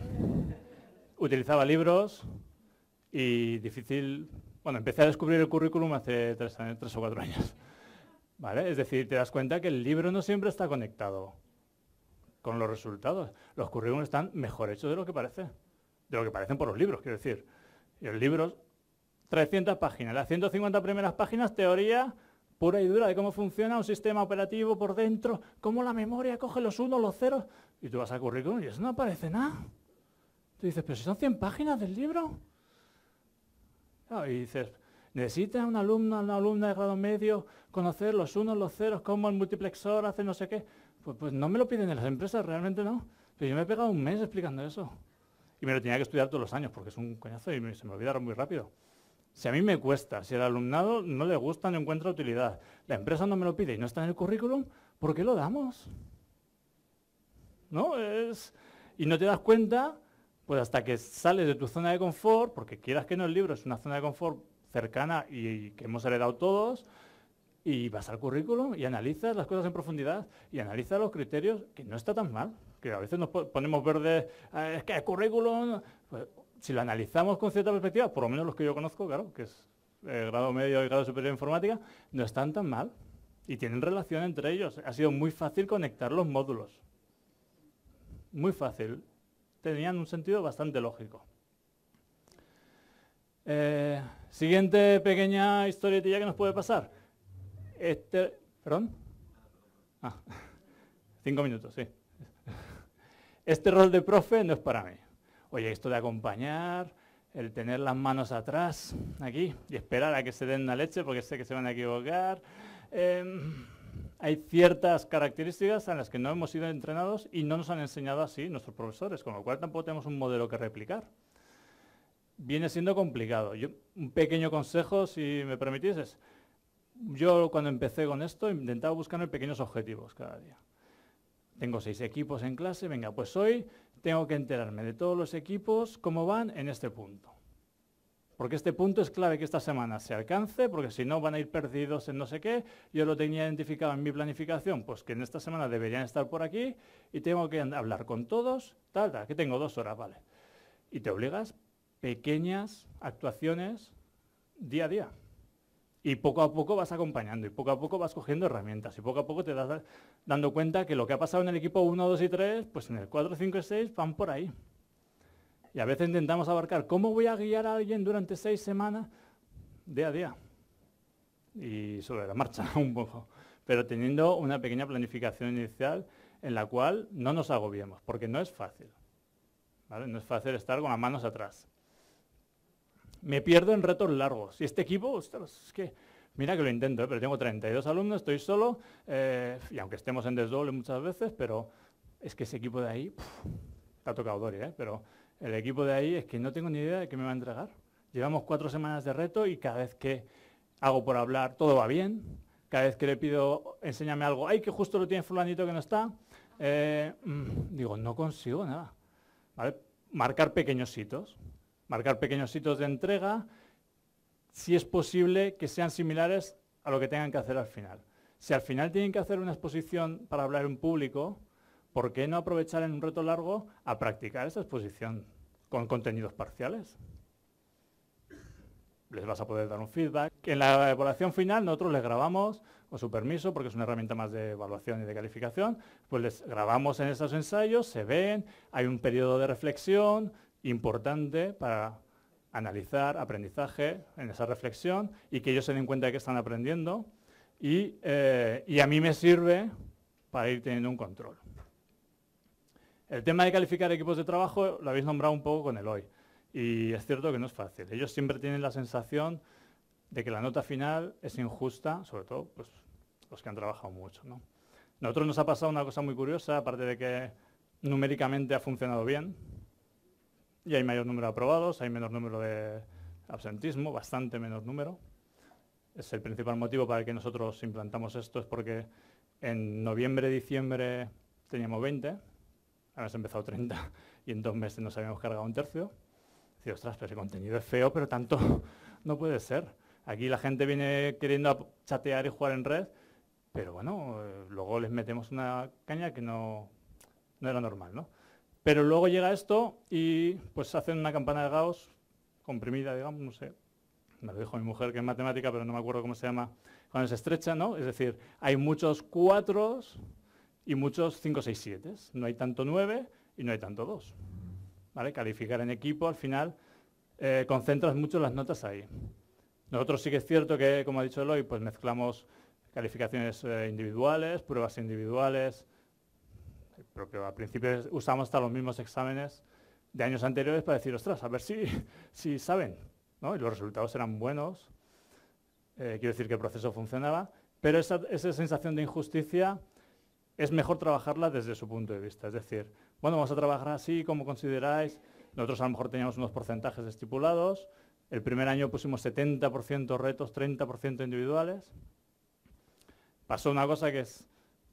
utilizaba libros y difícil, bueno, empecé a descubrir el currículum hace tres o cuatro años. Es decir, te das cuenta que el libro no siempre está conectado con los resultados. Los currículums están mejor hechos de lo que parece, de lo que parecen por los libros, quiero decir. El libro, 300 páginas, las 150 primeras páginas, teoría pura y dura de cómo funciona un sistema operativo por dentro, cómo la memoria coge los unos, los ceros, y tú vas al currículum y eso no aparece nada. Tú dices, pero si son 100 páginas del libro. y dices, Necesita un alumno, una alumna de grado medio conocer los unos, los ceros, cómo el multiplexor hace no sé qué. Pues, pues, no me lo piden en las empresas, realmente no. Pero yo me he pegado un mes explicando eso. Y me lo tenía que estudiar todos los años porque es un coñazo y se me olvidaron muy rápido. Si a mí me cuesta, si al alumnado no le gusta, no encuentra utilidad, la empresa no me lo pide y no está en el currículum, ¿por qué lo damos? ¿No? Es... Y no te das cuenta, pues hasta que sales de tu zona de confort, porque quieras que no el libro es una zona de confort cercana y que hemos heredado todos, y vas al currículum y analizas las cosas en profundidad y analizas los criterios, que no está tan mal, que a veces nos ponemos verde ah, es que el currículum, pues, si lo analizamos con cierta perspectiva, por lo menos los que yo conozco, claro, que es eh, grado medio y grado superior de informática, no están tan mal y tienen relación entre ellos. Ha sido muy fácil conectar los módulos. Muy fácil. Tenían un sentido bastante lógico. Eh, Siguiente pequeña historietilla que nos puede pasar. Este, ¿Perdón? Ah, cinco minutos, sí. Este rol de profe no es para mí. Oye, esto de acompañar, el tener las manos atrás, aquí, y esperar a que se den la leche porque sé que se van a equivocar. Em, hay ciertas características en las que no hemos sido entrenados y no nos han enseñado así nuestros profesores, con lo cual tampoco tenemos un modelo que replicar viene siendo complicado. un pequeño consejo, si me permitís, es, yo cuando empecé con esto intentaba buscarme pequeños objetivos cada día. Tengo seis equipos en clase, venga, pues hoy tengo que enterarme de todos los equipos, cómo van en este punto. Porque este punto es clave que esta semana se alcance, porque si no van a ir perdidos en no sé qué. Yo lo tenía identificado en mi planificación, pues que en esta semana deberían estar por aquí y tengo que hablar con todos, tal, que tengo dos horas, vale. Y te obligas pequeñas actuaciones día a día. Y poco a poco vas acompañando, y poco a poco vas cogiendo herramientas, y poco a poco te das dando cuenta que lo que ha pasado en el equipo 1, 2 y 3, pues en el 4, 5 y 6 van por ahí. Y a veces intentamos abarcar cómo voy a guiar a alguien durante seis semanas, día a día. Y sobre la marcha un poco. Pero teniendo una pequeña planificación inicial en la cual no nos agobiemos, porque no es fácil. No es fácil estar con las manos atrás me pierdo en retos largos. Y este equipo, es que mira que lo intento, ¿eh? pero tengo 32 alumnos, estoy solo, eh, y aunque estemos en desdoble muchas veces, pero es que ese equipo de ahí, ha tocado Dori, ¿eh? pero el equipo de ahí es que no tengo ni idea de qué me va a entregar. Llevamos cuatro semanas de reto y cada vez que hago por hablar todo va bien, cada vez que le pido enséñame algo, ay, que justo lo tiene fulanito que no está, mm, digo, no consigo nada. Marcar pequeños hitos marcar pequeños hitos de entrega, si es posible que sean similares a lo que tengan que hacer al final. Si al final tienen que hacer una exposición para hablar en público, ¿por qué no aprovechar en un reto largo a practicar esa exposición con contenidos parciales? Les vas a poder dar un feedback. En la evaluación final nosotros les grabamos, con su permiso, porque es una herramienta más de evaluación y de calificación, pues les grabamos en esos ensayos, se ven, hay un periodo de reflexión, importante para analizar aprendizaje en esa reflexión y que ellos se den cuenta de que están aprendiendo eh, y, a mí me sirve para ir teniendo un control. El tema de calificar equipos de trabajo lo habéis nombrado un poco con el hoy y es cierto que no es fácil. Ellos siempre tienen la sensación de que la nota final es injusta, sobre todo pues, los que han trabajado mucho. ¿no? Nosotros nos ha pasado una cosa muy curiosa, aparte de que numéricamente ha funcionado bien, y hay mayor número de aprobados, hay menor número de absentismo, bastante menor número. Es el principal motivo para el que nosotros implantamos esto, es porque en noviembre, diciembre teníamos 20, habíamos empezado 30 y en dos meses nos habíamos cargado un tercio. Decía, ostras, pero el contenido es feo, pero tanto no puede ser. Aquí la gente viene queriendo chatear y jugar en red, pero bueno, eh, luego les metemos una caña que no, no era normal, ¿no? Pero luego llega esto y pues hacen una campana de Gauss comprimida, digamos, no sé. Me lo dijo mi mujer que es matemática, pero no me acuerdo cómo se llama. Cuando se estrecha, ¿no? Es decir, hay muchos cuatro y muchos cinco, seis, siete. No hay tanto nueve y no hay tanto dos. ¿Vale? Calificar en equipo, al final, eh, concentras mucho las notas ahí. Nosotros sí que es cierto que, como ha dicho Eloy, pues mezclamos calificaciones eh, individuales, pruebas individuales, propio. Al principio usamos hasta los mismos exámenes de años anteriores para decir, ostras, a ver si, si saben. ¿no? Y los resultados eran buenos, eh, quiero decir que el proceso funcionaba, pero esa, esa sensación de injusticia es mejor trabajarla desde su punto de vista. Es decir, bueno, vamos a trabajar así, como consideráis. Nosotros a lo mejor teníamos unos porcentajes estipulados. El primer año pusimos 70% retos, 30% individuales. Pasó una cosa que es,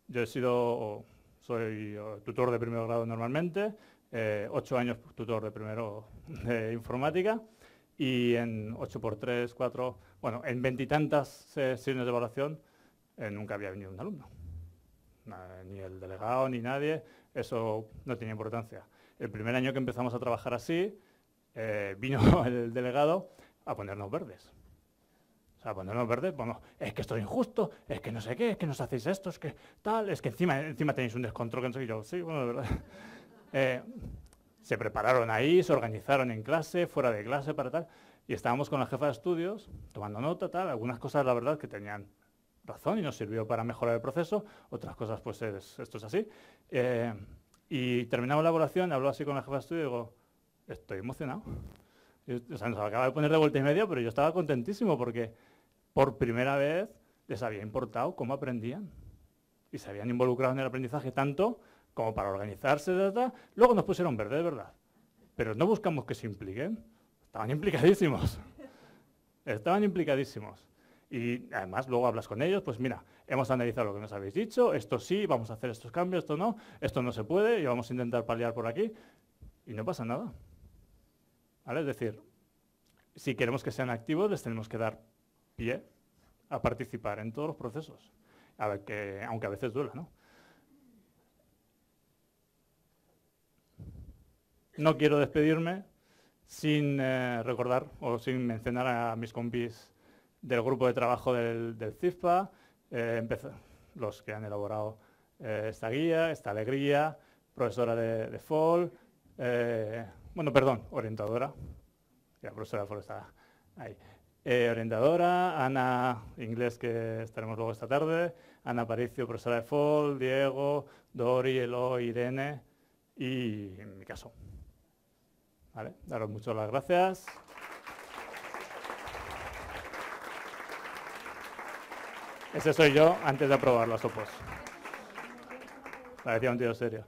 yo he sido, soy eh, tutor de primer grado normalmente, eh, ocho años tutor de primero de informática y en 8 por 3 4, bueno, en veintitantas sesiones eh, de evaluación nunca había venido un alumno. ni el delegado, ni nadie, eso no tenía importancia. El primer año que empezamos a trabajar así, vino el delegado a ponernos verdes. O sea, ponernos verdes, bueno, es que esto es injusto, es que no sé qué, es que nos hacéis esto, es que tal, es que encima, encima tenéis un descontrol que no yo, sí, bueno, de verdad. Eh, se prepararon ahí, se organizaron en clase, fuera de clase, para tal, y estábamos con la jefa de estudios, tomando nota, tal, algunas cosas, la verdad, que tenían razón y nos sirvió para mejorar el proceso, otras cosas, pues esto es así. Eh, y terminamos la evaluación, habló así con la jefa de estudio y digo, estoy emocionado. O sea, nos acaba de poner de vuelta y media, pero yo estaba contentísimo porque por primera vez les había importado cómo aprendían. Y se habían involucrado en el aprendizaje tanto como para organizarse. de Luego nos pusieron verde, de verdad. Pero no buscamos que se impliquen. Estaban implicadísimos. Estaban implicadísimos. Y además luego hablas con ellos, pues mira, hemos analizado lo que nos habéis dicho, esto sí, vamos a hacer estos cambios, esto no, esto no se puede, y vamos a intentar paliar por aquí. Y no pasa nada. Es decir, si queremos que sean activos, les tenemos que dar pie a participar en todos los procesos, aunque a veces duela, ¿no? quiero despedirme sin eh, recordar o sin mencionar a mis compis del grupo de trabajo del, CIFPA, eh, los que han elaborado eh, esta guía, esta alegría, profesora de, de FOL, bueno, perdón, orientadora, la profesora de FOL está ahí, eh, orientadora, Ana, inglés que estaremos luego esta tarde, Ana Paricio, profesora de FOL, Diego, Dori, Elo, Irene y en mi caso. Vale, daros muchas las gracias. Ese soy yo antes de aprobar las OPOS. Parecía un tío serio.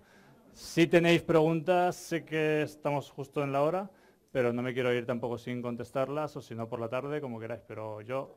Si tenéis preguntas, sé que estamos justo en la hora pero no me quiero ir tampoco sin contestarlas o si no por la tarde, como queráis, pero yo...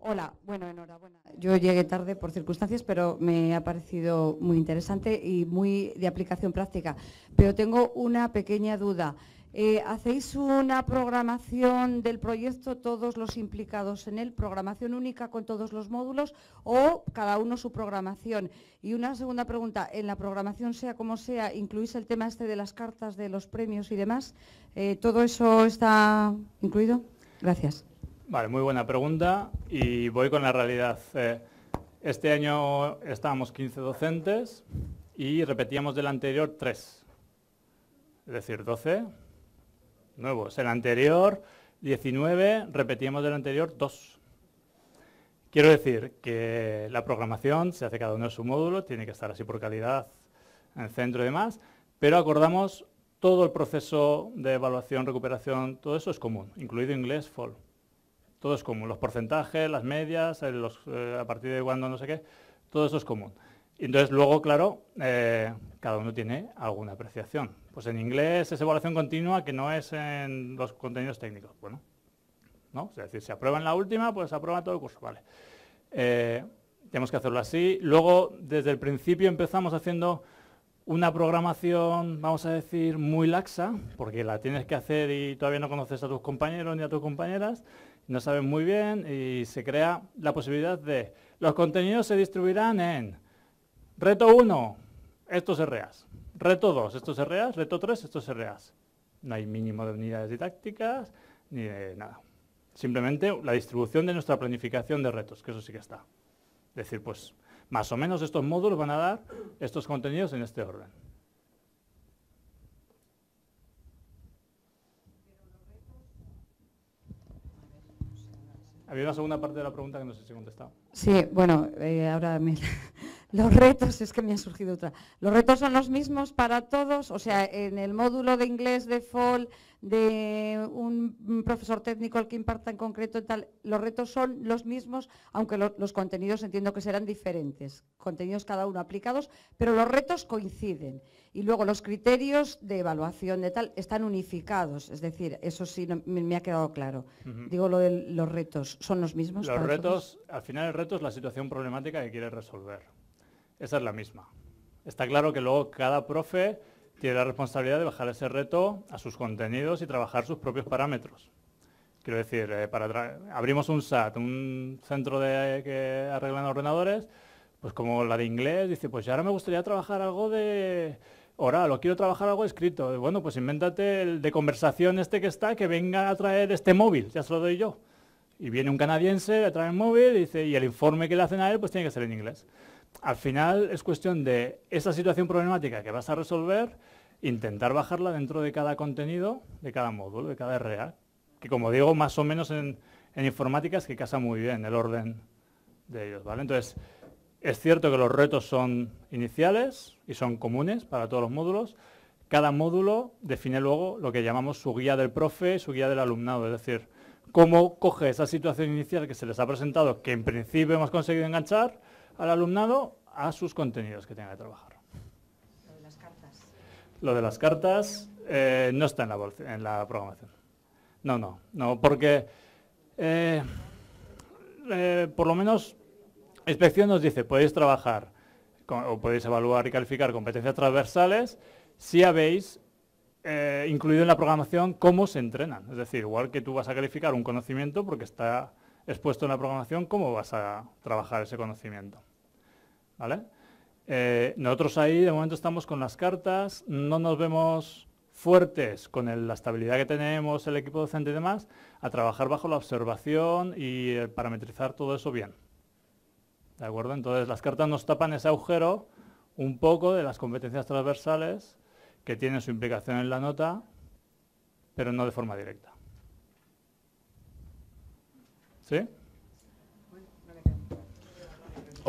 Hola, bueno, enhorabuena. Yo llegué tarde por circunstancias, pero me ha parecido muy interesante y muy de aplicación práctica. Pero tengo una pequeña duda. Eh, hacéis una programación del proyecto todos los implicados en él, programación única con todos los módulos o cada uno su programación. Y una segunda pregunta, en la programación sea como sea, ¿incluís el tema este de las cartas de los premios y demás? Eh, ¿Todo eso está incluido? Gracias. Vale, muy buena pregunta y voy con la realidad. Eh, este año estábamos 15 docentes y repetíamos del anterior 3, es decir, 12 nuevos. El anterior, 19, repetimos del anterior, 2. Quiero decir que la programación se hace cada uno en su módulo, tiene que estar así por calidad en centro y demás, pero acordamos todo el proceso de evaluación, recuperación, todo eso es común, incluido inglés, fall. Todo es común, los porcentajes, las medias, eh, eh, a partir de cuándo, no sé qué, todo eso es común. Entonces, luego, claro, eh, cada uno tiene alguna apreciación pues en inglés es evaluación continua que no es en los contenidos técnicos. Bueno, ¿no? Es decir, si aprueba en la última, pues aprueban todo el curso. Vale. Eh, tenemos que hacerlo así. Luego, desde el principio empezamos haciendo una programación, vamos a decir, muy laxa, porque la tienes que hacer y todavía no conoces a tus compañeros ni a tus compañeras, no sabes muy bien y se crea la posibilidad de los contenidos se distribuirán en reto 1, estos REAs. Reto 2, estos RAs. Reto 3, estos RAs. No hay mínimo de unidades didácticas ni de nada. Simplemente la distribución de nuestra planificación de retos, que eso sí que está. Es decir, pues más o menos estos módulos van a dar estos contenidos en este orden. Había una segunda parte de la pregunta que no sé si he contestado. Sí, bueno, eh, ahora los retos, es que me ha surgido otra. ¿Los retos son los mismos para todos? O sea, en el módulo de inglés de FOL, de un profesor técnico al que imparta en concreto, tal, ¿los retos son los mismos? Aunque los contenidos entiendo que serán diferentes, contenidos cada uno aplicados, pero los retos coinciden. Y luego los criterios de evaluación de tal están unificados, es decir, eso sí me, ha quedado claro. Digo, lo de los retos, ¿son los mismos? Los retos, al final el reto es la situación problemática que quieres resolver esa es la misma. Está claro que luego cada profe tiene la responsabilidad de bajar ese reto a sus contenidos y trabajar sus propios parámetros. Quiero decir, eh, para abrimos un SAT, un centro de, que arreglan ordenadores, pues como la de inglés, dice, pues ahora me gustaría trabajar algo de oral, lo quiero trabajar algo escrito. Bueno, pues invéntate el de conversación este que está, que venga a traer este móvil, ya se lo doy yo. Y viene un canadiense, le trae el móvil, y dice, y el informe que le hacen a él, pues tiene que ser en inglés al final es cuestión de esa situación problemática que vas a resolver, intentar bajarla dentro de cada contenido, de cada módulo, de cada R.A. que como digo, más o menos en, informáticas informática es que casa muy bien el orden de ellos, Entonces, es cierto que los retos son iniciales y son comunes para todos los módulos. Cada módulo define luego lo que llamamos su guía del profe su guía del alumnado, es decir, cómo coge esa situación inicial que se les ha presentado, que en principio hemos conseguido enganchar, al alumnado a sus contenidos que tenga que trabajar. Lo de las cartas. Lo de las cartas eh, no está en la, programación. No, no, no, porque eh, eh, por lo menos inspección nos dice, podéis trabajar o podéis evaluar y calificar competencias transversales si habéis incluido en la programación cómo se entrenan. Es decir, igual que tú vas a calificar un conocimiento porque está expuesto en la programación, cómo vas a trabajar ese conocimiento. ¿vale? Eh, nosotros ahí de momento estamos con las cartas, no nos vemos fuertes con la estabilidad que tenemos, el equipo docente y demás, a trabajar bajo la observación y eh, parametrizar todo eso bien. ¿De acuerdo? Entonces las cartas nos tapan ese agujero un poco de las competencias transversales que tienen su implicación en la nota, pero no de forma directa. ¿Sí?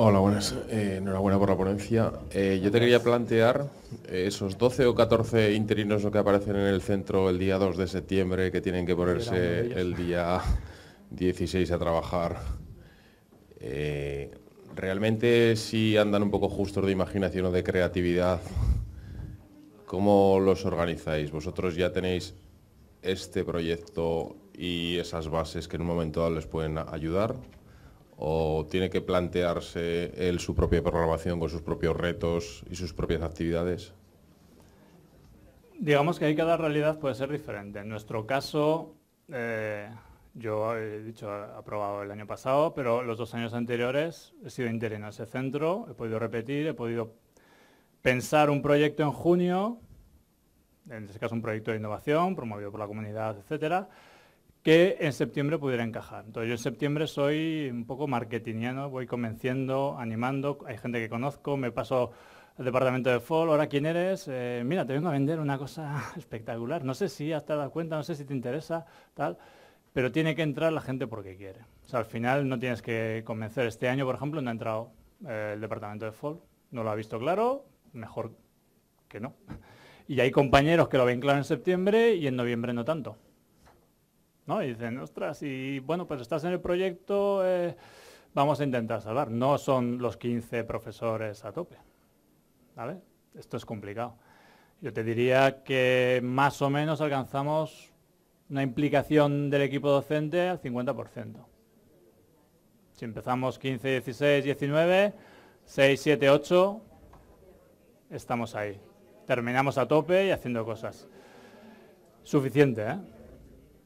Hola, buenas. Eh, enhorabuena por la ponencia. Eh, yo te quería plantear eh, esos 12 o 14 interinos que aparecen en el centro el día 2 de septiembre, que tienen que ponerse el día 16 a trabajar. realmente si andan un poco justos de imaginación o de creatividad. ¿Cómo los organizáis? Vosotros ya tenéis este proyecto y esas bases que en un momento dado les pueden ayudar o tiene que plantearse él su propia programación con sus propios retos y sus propias actividades? Digamos que ahí cada realidad puede ser diferente. En nuestro caso, eh, yo he dicho, aprobado el año pasado, pero los dos años anteriores he sido interino en ese centro, he podido repetir, he podido pensar un proyecto en junio, en este caso un proyecto de innovación promovido por la comunidad, etcétera, que en septiembre pudiera encajar. Entonces yo en septiembre soy un poco marketingiano, voy convenciendo, animando, hay gente que conozco, me paso al departamento de Fall, ahora quién eres, eh, mira, te vengo a vender una cosa espectacular, no sé si has dado cuenta, no sé si te interesa, tal, pero tiene que entrar la gente porque quiere. O sea, al final no tienes que convencer. Este año, por ejemplo, no ha entrado eh, el departamento de Fall, no lo ha visto claro, mejor que no. Y hay compañeros que lo ven claro en septiembre y en noviembre no tanto. ¿no? Y dicen, ostras, y bueno, pues estás en el proyecto, eh, vamos a intentar salvar. No son los 15 profesores a tope, ¿vale? Esto es complicado. Yo te diría que más o menos alcanzamos una implicación del equipo docente al 50%. Si empezamos 15, 16, 19, 6, 7, 8, estamos ahí. Terminamos a tope y haciendo cosas. Suficiente, ¿eh?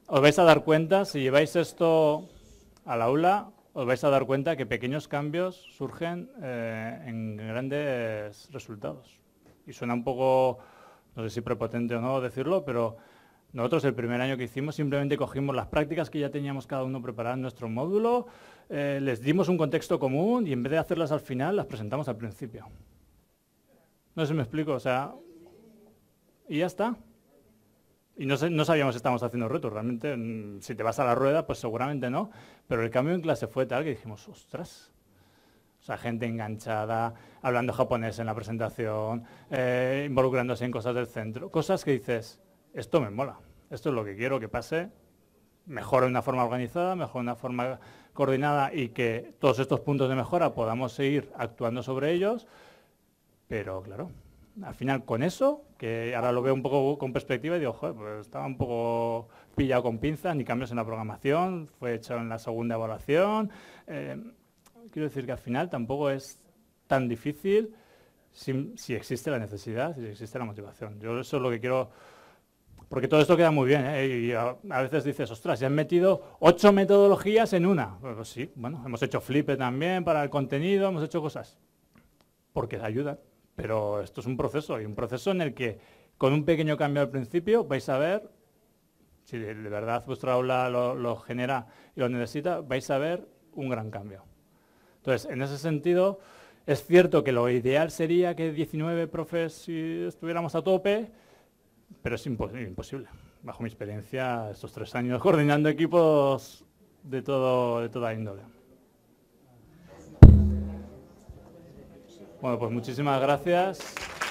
Os vais a dar cuenta, si lleváis esto al aula, os vais a dar cuenta que pequeños cambios surgen eh, en grandes resultados. Y suena un poco, no sé si prepotente o no decirlo, pero nosotros el primer año que hicimos simplemente cogimos las prácticas que ya teníamos cada uno preparadas en nuestro módulo, eh, les dimos un contexto común y en vez de hacerlas al final, las presentamos al principio. No sé si me explico, o sea, y ya está. Y no, sabíamos si estábamos haciendo retos, realmente, mm, si te vas a la rueda, pues seguramente no, pero el cambio en clase fue tal que dijimos, ostras, o sea, gente enganchada, hablando japonés en la presentación, eh, involucrándose en cosas del centro, cosas que dices, esto me mola, esto es lo que quiero que pase, mejor de una forma organizada, mejor de una forma coordinada y que todos estos puntos de mejora podamos seguir actuando sobre ellos, pero claro, al final con eso, que ahora lo veo un poco con perspectiva y digo, joder, pues estaba un poco pillado con pinzas, ni cambios en la programación, fue hecho en la segunda evaluación. Eh, quiero decir que al final tampoco es tan difícil si, existe la necesidad, si existe la motivación. Yo eso es lo que quiero, porque todo esto queda muy bien, ¿eh? y a, veces dices, ostras, ya han metido ocho metodologías en una. Pues, pues sí, bueno, hemos hecho flipe también para el contenido, hemos hecho cosas, porque ayudan. Pero esto es un proceso, y un proceso en el que con un pequeño cambio al principio vais a ver, si de, verdad vuestra aula lo, genera y lo necesita, vais a ver un gran cambio. Entonces, en ese sentido, es cierto que lo ideal sería que 19 profes si estuviéramos a tope, pero es imposible. Bajo mi experiencia, estos tres años coordinando equipos de, de toda índole. Bueno, pues muchísimas gracias.